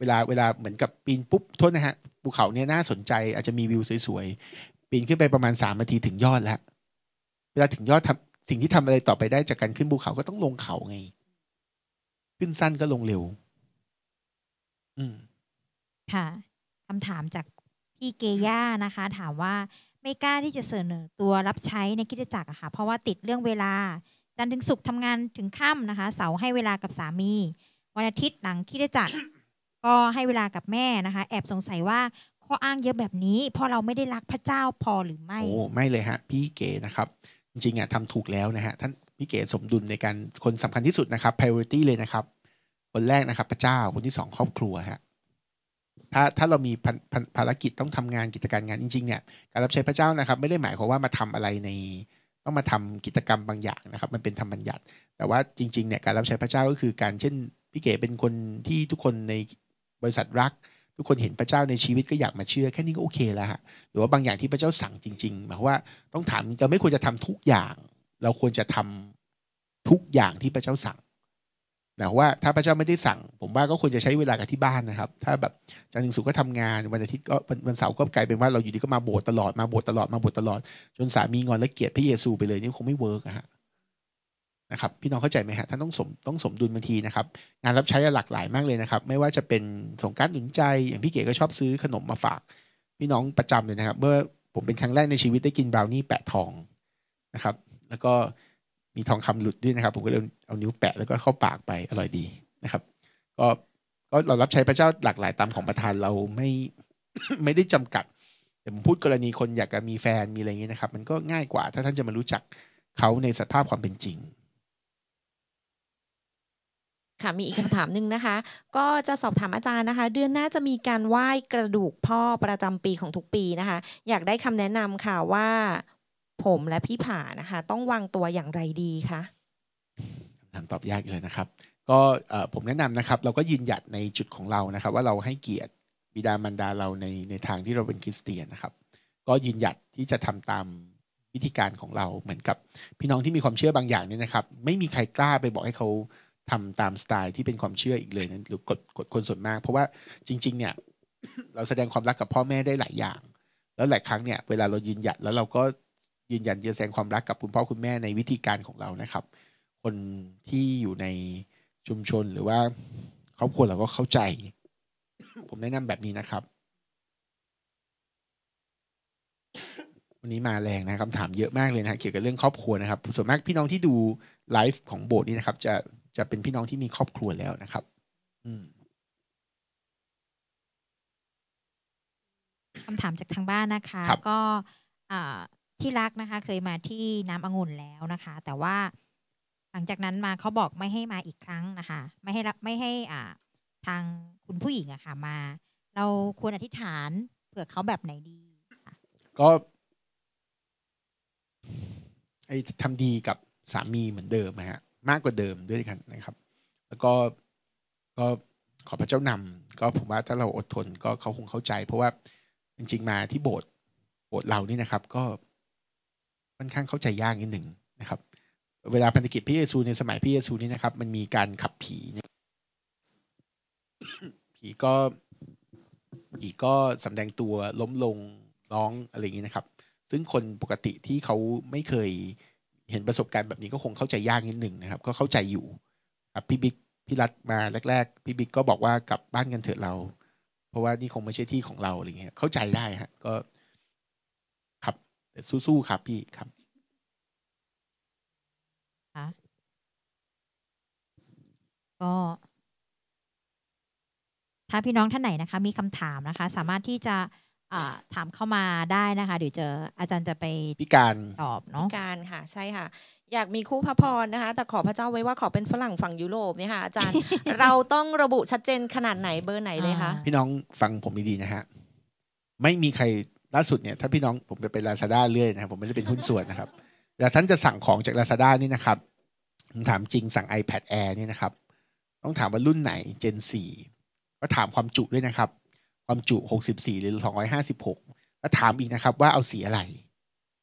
เวลาเวลาเหมือนกับปีนปุ๊บโทษนะฮะภูเขาเนี่ยน่าสนใจอาจจะมีวิวสวยๆ ปีนขึ้นไปประมาณสามนาทีถึงยอดแล้ว เวลาถึงยอดทำ สิ่งที่ทำอะไรต่อไปได้จากการขึ้นภูเขาก็ต้องลงเขาไง ขึ้นสั้นก็ลงเร็ว อืมค่ะ คำถามจากพี่เกย่านะคะ ถามว่าไม่กล้าที่จะเสนอตัวรับใช้ในกิจจักรค่ะเพราะว่าติดเรื่องเวลาจันถึงสุกทำงานถึงค่ำนะคะ เสาร์ให้เวลากับสามีวันอาทิตย์หลังคิดจักร ก็ให้เวลากับแม่นะคะแอบสงสัยว่าข้ออ้างเยอะแบบนี้ พอเราไม่ได้รักพระเจ้าพอหรือไม่โอ้ไม่เลยฮะพี่เก๋นะครับจริงๆอ่ะทำถูกแล้วนะฮะท่านพี่เก๋สมดุลในการคนสำคัญที่สุดนะครับ priority เลยนะครับคนแรกนะครับพระเจ้าคนที่สองครอบครัวฮะถ้าถ้าเรามีภารกิจต้องทำงานกิจการงานจริงๆเนี่ยการรับใช้พระเจ้านะครับไม่ได้หมายความว่ามาทำอะไรในต้องมาทำกิจกรรมบางอย่างนะครับมันเป็นธรรมบัญญัติ แต่ว่าจริงๆเนี่ยการรับใช้พระเจ้าก็คือการเช่นพี่เก๋เป็นคนที่ทุกคนในบริษัทรัก ทุกคนเห็นพระเจ้าในชีวิตก็อยากมาเชื่อแค่นี้ก็โอเคแล้วฮะหรือว่าบางอย่างที่พระเจ้าสั่งจริงๆ หมายว่าต้องถามจะไม่ควรจะทำทุกอย่าง เราควรจะทำทุกอย่างที่พระเจ้าสั่งน่ว่าถ้าพระเจ้าไม่ได้สั่งผมว่าก็ควรจะใช้เวลากับที่บ้านนะครับ ถ้าแบบจันทร์ถึงศุกร์ก็ทำงานวันอาทิตย์ก็วันเสาร์ก็กลายเป็นว่าเราอยู่ดีก็มาโบสถ์ตลอดมาโบสถ์ตลอดมาโบสถ์ตลอด จนสามีงอนและเกลียดพระเยซูไปเลยนี่คงไม่เวิร์กอะฮะนะครับพี่น้องเข้าใจไหมฮะท่านต้องสมต้องสมดุลบางทีนะครับงานรับใช้หลากหลายมากเลยนะครับ ไม่ว่าจะเป็นส่งการหนุนใจอย่างพี่เก๋ก็ชอบซื้อขนมมาฝาก พี่น้องประจำเลยนะครับเมื่อผมเป็นครั้งแรกในชีวิตได้กินบราวนี่แปะทองนะครับแล้วก็มีทองคำหลุดด้วยนะครับ ผมก็เลยเอานิ้วแปะแล้วก็เข้าปากไปอร่อยดีนะครับ ก็ก็เรารับใช้พระเจ้าหลากหลายตามของประธานเราไม่ไม่ได้จำกัดแต่ผมพูดกรณีคนอยากจะมีแฟนมีอะไรอย่างี้ยนะครับ มันก็ง่ายกว่า ถ้าท่านจะมารู้จักเขาในสภาพความเป็นจริงค่ะมีอีกคำถามหนึ่งนะคะ ก็จะสอบถามอาจารย์นะคะ เดือนหน้าจะมีการไหว้กระดูกพ่อประจำปีของทุกปีนะคะอยากได้คำแนะนำค่ะว่าผมและพี่ผ่านะคะต้องวางตัวอย่างไรดีคะคำถามตอบยากเลยนะครับ ก็ผมแนะนำนะครับ เราก็ยืนหยัดในจุดของเรานะครับว่าเราให้เกียรติบิดามารดาเราในในทางที่เราเป็นคริสเตียนนะครับก็ยืนหยัดที่จะทำตามวิธีการของเราเหมือนกับพี่น้องที่มีความเชื่อบางอย่างเนี่ยนะครับ ไม่มีใครกล้าไปบอกให้เขาทำตามสไตล์ที่เป็นความเชื่ออีกเลยนะหรือกดกดคนส่วนมากเพราะว่าจริง ๆเนี่ยเราแสดงความรักกับพ่อแม่ได้หลายอย่าง แล้วหลายครั้งเนี่ยเวลาเรายืนหยัดแล้วเราก็ยืนยันจะแสดงความรักกับคุณพ่อคุณแม่ในวิธีการของเรานะครับ คนที่อยู่ในชุมชนหรือว่าครอบครัวเราก็เข้าใจ ผมแนะนำแบบนี้นะครับวันนี้มาแรงนะคาถามเยอะมากเลยนะเกี่ยวกับเรื่องครอบครัวนะครับส่วนมากพี่น้องที่ดูไลฟ์ของโบสถ์นี่นะครับ จะจะเป็นพี่น้องที่มีครอบครัวแล้วนะครับ อืมคำถามจากทางบ้านนะคะก็ที่รักนะคะ เคยมาที่น้ำองุ่นแล้วนะคะ แต่ว่าหลังจากนั้นมาเขาบอกไม่ให้มาอีกครั้งนะคะไม่ให้ไม่ให้อ่าทางคุณผู้หญิงอะค่ะ มา เราควรอธิษฐานเผื่อเขาแบบไหนดีคะก็ไอ้ทำดีกับสามีเหมือนเดิมนะฮะมากกว่าเดิมด้วยกันนะครับ แล้วก็ก็ขอพระเจ้านำ ก็ผมว่าถ้าเราอดทนก็เขาคงเข้าใจ เพราะว่าจริงๆมาที่โบสถ์โบสถ์เรานี่นะครับ ก็ค่อนข้างเข้าใจยากนิดหนึ่งนะครับ เวลาพันธกิจพระเยซูในสมัยพระเยซูนี่นะครับ มันมีการขับผีเนี่ยผีก็ผีก็สำแดงตัวล้มลงร้องอะไรอย่างนี้นะครับ ซึ่งคนปกติที่เขาไม่เคยเห็นประสบการณ์แบบนี้ก็คงเข้าใจยากนิดหนึ่งนะครับ ก็เข้าใจอยู่ครับพี่บิ๊กพี่รัฐมาแรกๆพี่บิ๊กก็บอกว่ากลับบ้านกันเถอะเรา เพราะว่านี่คงไม่ใช่ที่ของเราอะไรเงี้ย เข้าใจได้ฮะ ก็สู้ๆ ครับพี่ครับก็ถ้าพี่น้องท่านไหนนะคะ มีคำถามนะคะ สามารถที่จะถามเข้ามาได้นะคะ เดี๋ยวเจอ อาจารย์จะไปพิการตอบเนาะพิการค่ะใช่ค่ะ อยากมีคู่พระพรนะคะ แต่ขอพระเจ้าไว้ว่าขอเป็นฝรั่งฝั่งยุโรปเนี่ยค่ะอาจารย์ เราต้องระบุชัดเจนขนาดไหนเบอร์ไหนเลยคะพี่น้องฟังผมดีๆ นะฮะไม่มีใครล่าสุดเนี่ย ถ้าพี่น้องผมไปเป็นลาซาด้าเรื่อยนะครับผมไม่ได้เป็นหุ้นส่วนนะครับเวลาท่านจะสั่งของจากลาซาด้านี่นะครับผมถามจริงสั่ง iPad Air นี่นะครับต้องถามว่ารุ่นไหนเจนสี่ก็ถามความจุด้วยนะครับความจุหกสสิบี่หรือสองร้อแล้วถามอีกนะครับว่าเอาสีอะไร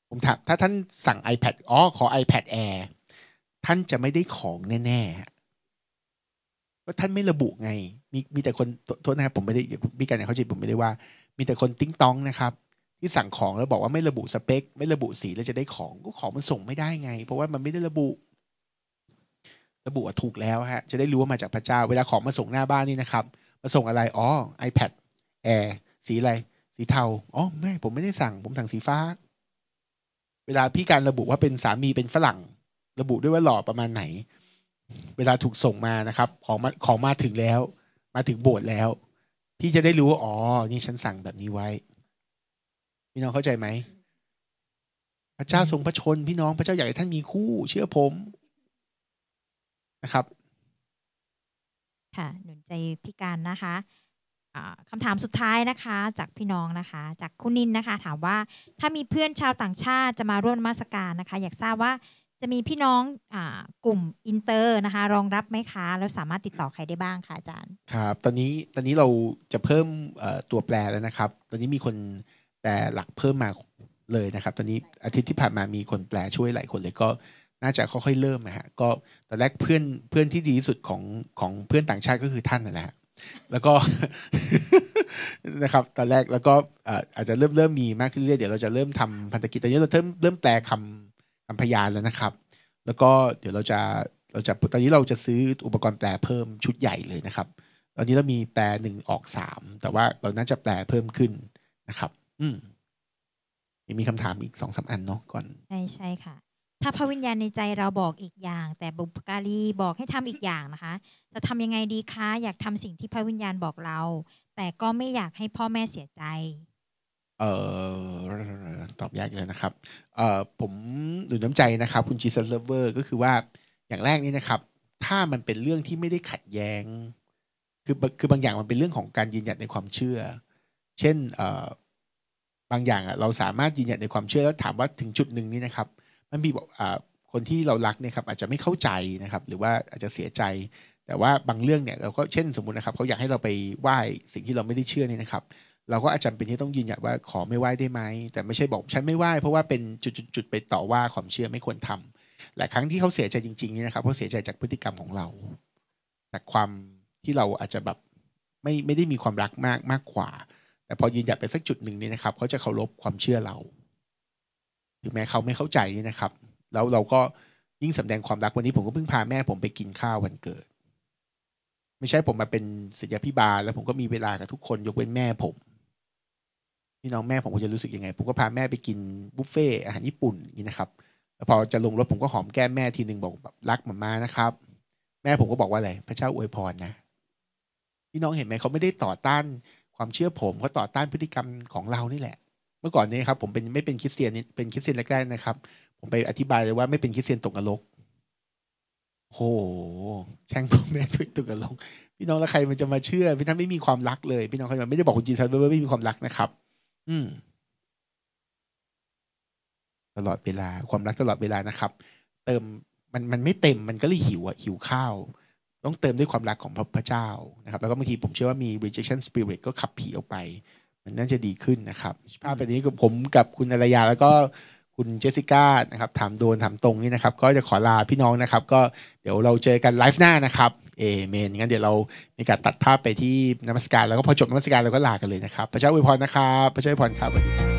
ผมถามถ้าท่านสั่ง iPad อ๋อขอ iPad Air ท่านจะไม่ได้ของแน่ๆาะท่านไม่ระบุไง มีมีแต่คนโทษนะครับผมไม่ได้มีการเข้าใจผมไม่ได้ว่า มีแต่คนติ้งต้องนะครับที่สั่งของแล้วบอกว่าไม่ระบุสเปค ไม่ระบุสีแล้วจะได้ของ ก็ของมันส่งไม่ได้ไง เพราะว่ามันไม่ได้ระบุ ระบุถูกแล้วฮะจะได้รู้ว่ามาจากพระเจ้า เวลาของมาส่งหน้าบ้านนี่นะครับ มาส่งอะไรอ๋อ iPad Air สีอะไร สีเทาอ๋อไม่ ผมไม่ได้สั่ง ผมสั่งสีฟ้า เวลาพี่การระบุว่าเป็นสามีเป็นฝรั่ง ระบุด้วยว่าหล่อประมาณไหน เวลาถูกส่งมานะครับ ของมาของมาถึงแล้ว มาถึงโบสถ์แล้วพี่จะได้รู้ว่าอ๋อนี่ฉันสั่งแบบนี้ไว้พี่น้องเข้าใจไหมพระเจ้าทรงพระชนพี่น้องพระเจ้าอยากให้ท่านมีคู่เชื่อผมนะครับ ค่ะ หนุนใจพิการนะคะคำถามสุดท้ายนะคะจากพี่น้องนะคะ จากคุณนินนะคะ ถามว่าถ้ามีเพื่อนชาวต่างชาติจะมาร่วมมาสการนะคะ อยากทราบว่าจะมีพี่น้องอกลุ่มอินเตอร์นะคะ รองรับไหมคะแล้วสามารถติดต่อใครได้บ้างคะอาจารย์ ครับ ตอนนี้ตอนนี้เราจะเพิ่มตัวแปรแล้วนะครับ ตอนนี้มีคนแต่หลักเพิ่มมาเลยนะครับ ตอนนี้อาทิตย์ที่ผ่านมามีคนแปลช่วยหลายคนเลยก็น่าจะค่อยๆเริ่มนะฮะก็ตอนแรกเพื่อนเพื่อนที่ดีที่สุดของของเพื่อนต่างชาติก็คือท่านนั่นแหละแล้วก็นะครับตอนแรกแล้วก็อาจจะเริ่มเริ่มมีมากขึ้นเรื่อยเดี๋ยวเราจะเริ่มทำพันธกิจตอนนี้เราเริ่มเริ่มแปลคำคำพยานแล้วนะครับ แล้วก็เดี๋ยวเราจะเราจะตอนนี้เราจะซื้ออุปกรณ์แปลเพิ่มชุดใหญ่เลยนะครับ ตอนนี้เรามีแปลหนึ่งออกสามแต่ว่าเราน่าจะแปลเพิ่มขึ้นนะครับอืมมีคำถามอีกสองสาอันเนาะก่อน ใช่ใช่ค่ะ ถ้าพระวิญญาณในใจเราบอกอีกอย่าง แต่บุพการีบอกให้ทำอีกอย่างนะคะ จะทำยังไงดีคะ อยากทำสิ่งที่พระวิญญาณบอกเรา แต่ก็ไม่อยากให้พ่อแม่เสียใจ เออตอบยากเลยนะครับ เออผมดูน้ำใจนะครับคุณจีซันเลเวอร์ก็คือว่าอย่างแรกนี่นะครับ ถ้ามันเป็นเรื่องที่ไม่ได้ขัดแย้งคือคือบางอย่างมันเป็นเรื่องของการยืนหยัดในความเชื่อ เช่นบางอย่างอ่ะเราสามารถยืนหยัดในความเชื่อแล้วถามว่าถึงจุดหนึ่งนี้นะครับ มันมีบอกคนที่เรารักเนี่ยครับอาจจะไม่เข้าใจนะครับหรือว่าอาจจะเสียใจแต่ว่าบางเรื่องเนี่ยเราก็เช่นสมมตินะครับ เขาอยากให้เราไปไหว้สิ่งที่เราไม่ได้เชื่อนี่นะครับ เราก็อาจจะเป็นที่ต้องยืนหยัดว่าขอไม่ไหว้ได้ไหมแต่ไม่ใช่บอกฉันไม่ไหว้เพราะว่าเป็นจุดๆไปต่อว่าความเชื่อไม่ควรทำหลายครั้งที่เขาเสียใจจริงๆนี่นะครับเขาเสียใจจากพฤติกรรมของเราจากความที่เราอาจจะแบบไม่ไม่ได้มีความรักมากมากกว่าแต่พอยืนหยัดไปสักจุดหนึ่งนี่นะครับเขาจะเคารพความเชื่อเรา ถึงแม้เขาไม่เข้าใจนี่นะครับ แล้วเราก็ยิ่งสแสดงความรักวันนี้ผมก็เพิ่งพาแม่ผมไปกินข้าววันเกิด ไม่ใช่ผมมาเป็นศิษยาพิบาลแล้วผมก็มีเวลากับทุกคนยกเว้นแม่ผม พี่น้องแม่ผมก็จะรู้สึกยังไงผมก็พาแม่ไปกินบุฟเฟ่อาหารญี่ปุ่นนี่นะครับแล้วพอจะลงรถผมก็หอมแก้มแม่ทีหนึ่งบอกแบบรักมาม่านะครับ แม่ผมก็บอกว่าอะไรพระเจ้าอวยพรนะพี่น้องเห็นไหมเขาไม่ได้ต่อต้านความเชื่อผมก็ต่อต้านพฤติกรรมของเรานี่แหละ เมื่อก่อนนี้ครับ ผมเป็นไม่เป็นคริสเตียนเป็นคริสเตียนแรกๆนะครับ ผมไปอธิบายเลยว่าไม่เป็นคริสเตียนตกนรกโห แช่งพ่อแม่ตุยตุกนรกพี่น้องแล้วใครมันจะมาเชื่อพี่ท่านไม่มีความรักเลยพี่น้องใครมันไม่ได้บอกคุณจีนซันว่าไม่มีความรักนะครับ อืม ตลอดเวลา ความรักตลอดเวลานะครับ เติมมันมันไม่เต็มมันก็เลยหิวอะหิวข้าวต้องเติมด้วยความรักของพระเจ้านะครับ แล้วก็บางทีผมเชื่อว่ามี rejection spirit ก็ขับผีออกไป มันน่าจะดีขึ้นนะครับภาพแบบนี้กับผมกับคุณนรยาแล้วก็คุณเจสสิก้านะครับถามโดนถามตรงนี่นะครับ ก็จะขอลาพี่น้องนะครับ ก็เดี๋ยวเราเจอกันไลฟ์หน้านะครับเอเมนงั้นเดี๋ยวเรามีการตัดภาพไปที่นมัสการแล้วก็พอจบนมัสการเราก็ลากันเลยนะครับ พระเจ้าอวยพรนะครับพระเจ้าอวยพรครับ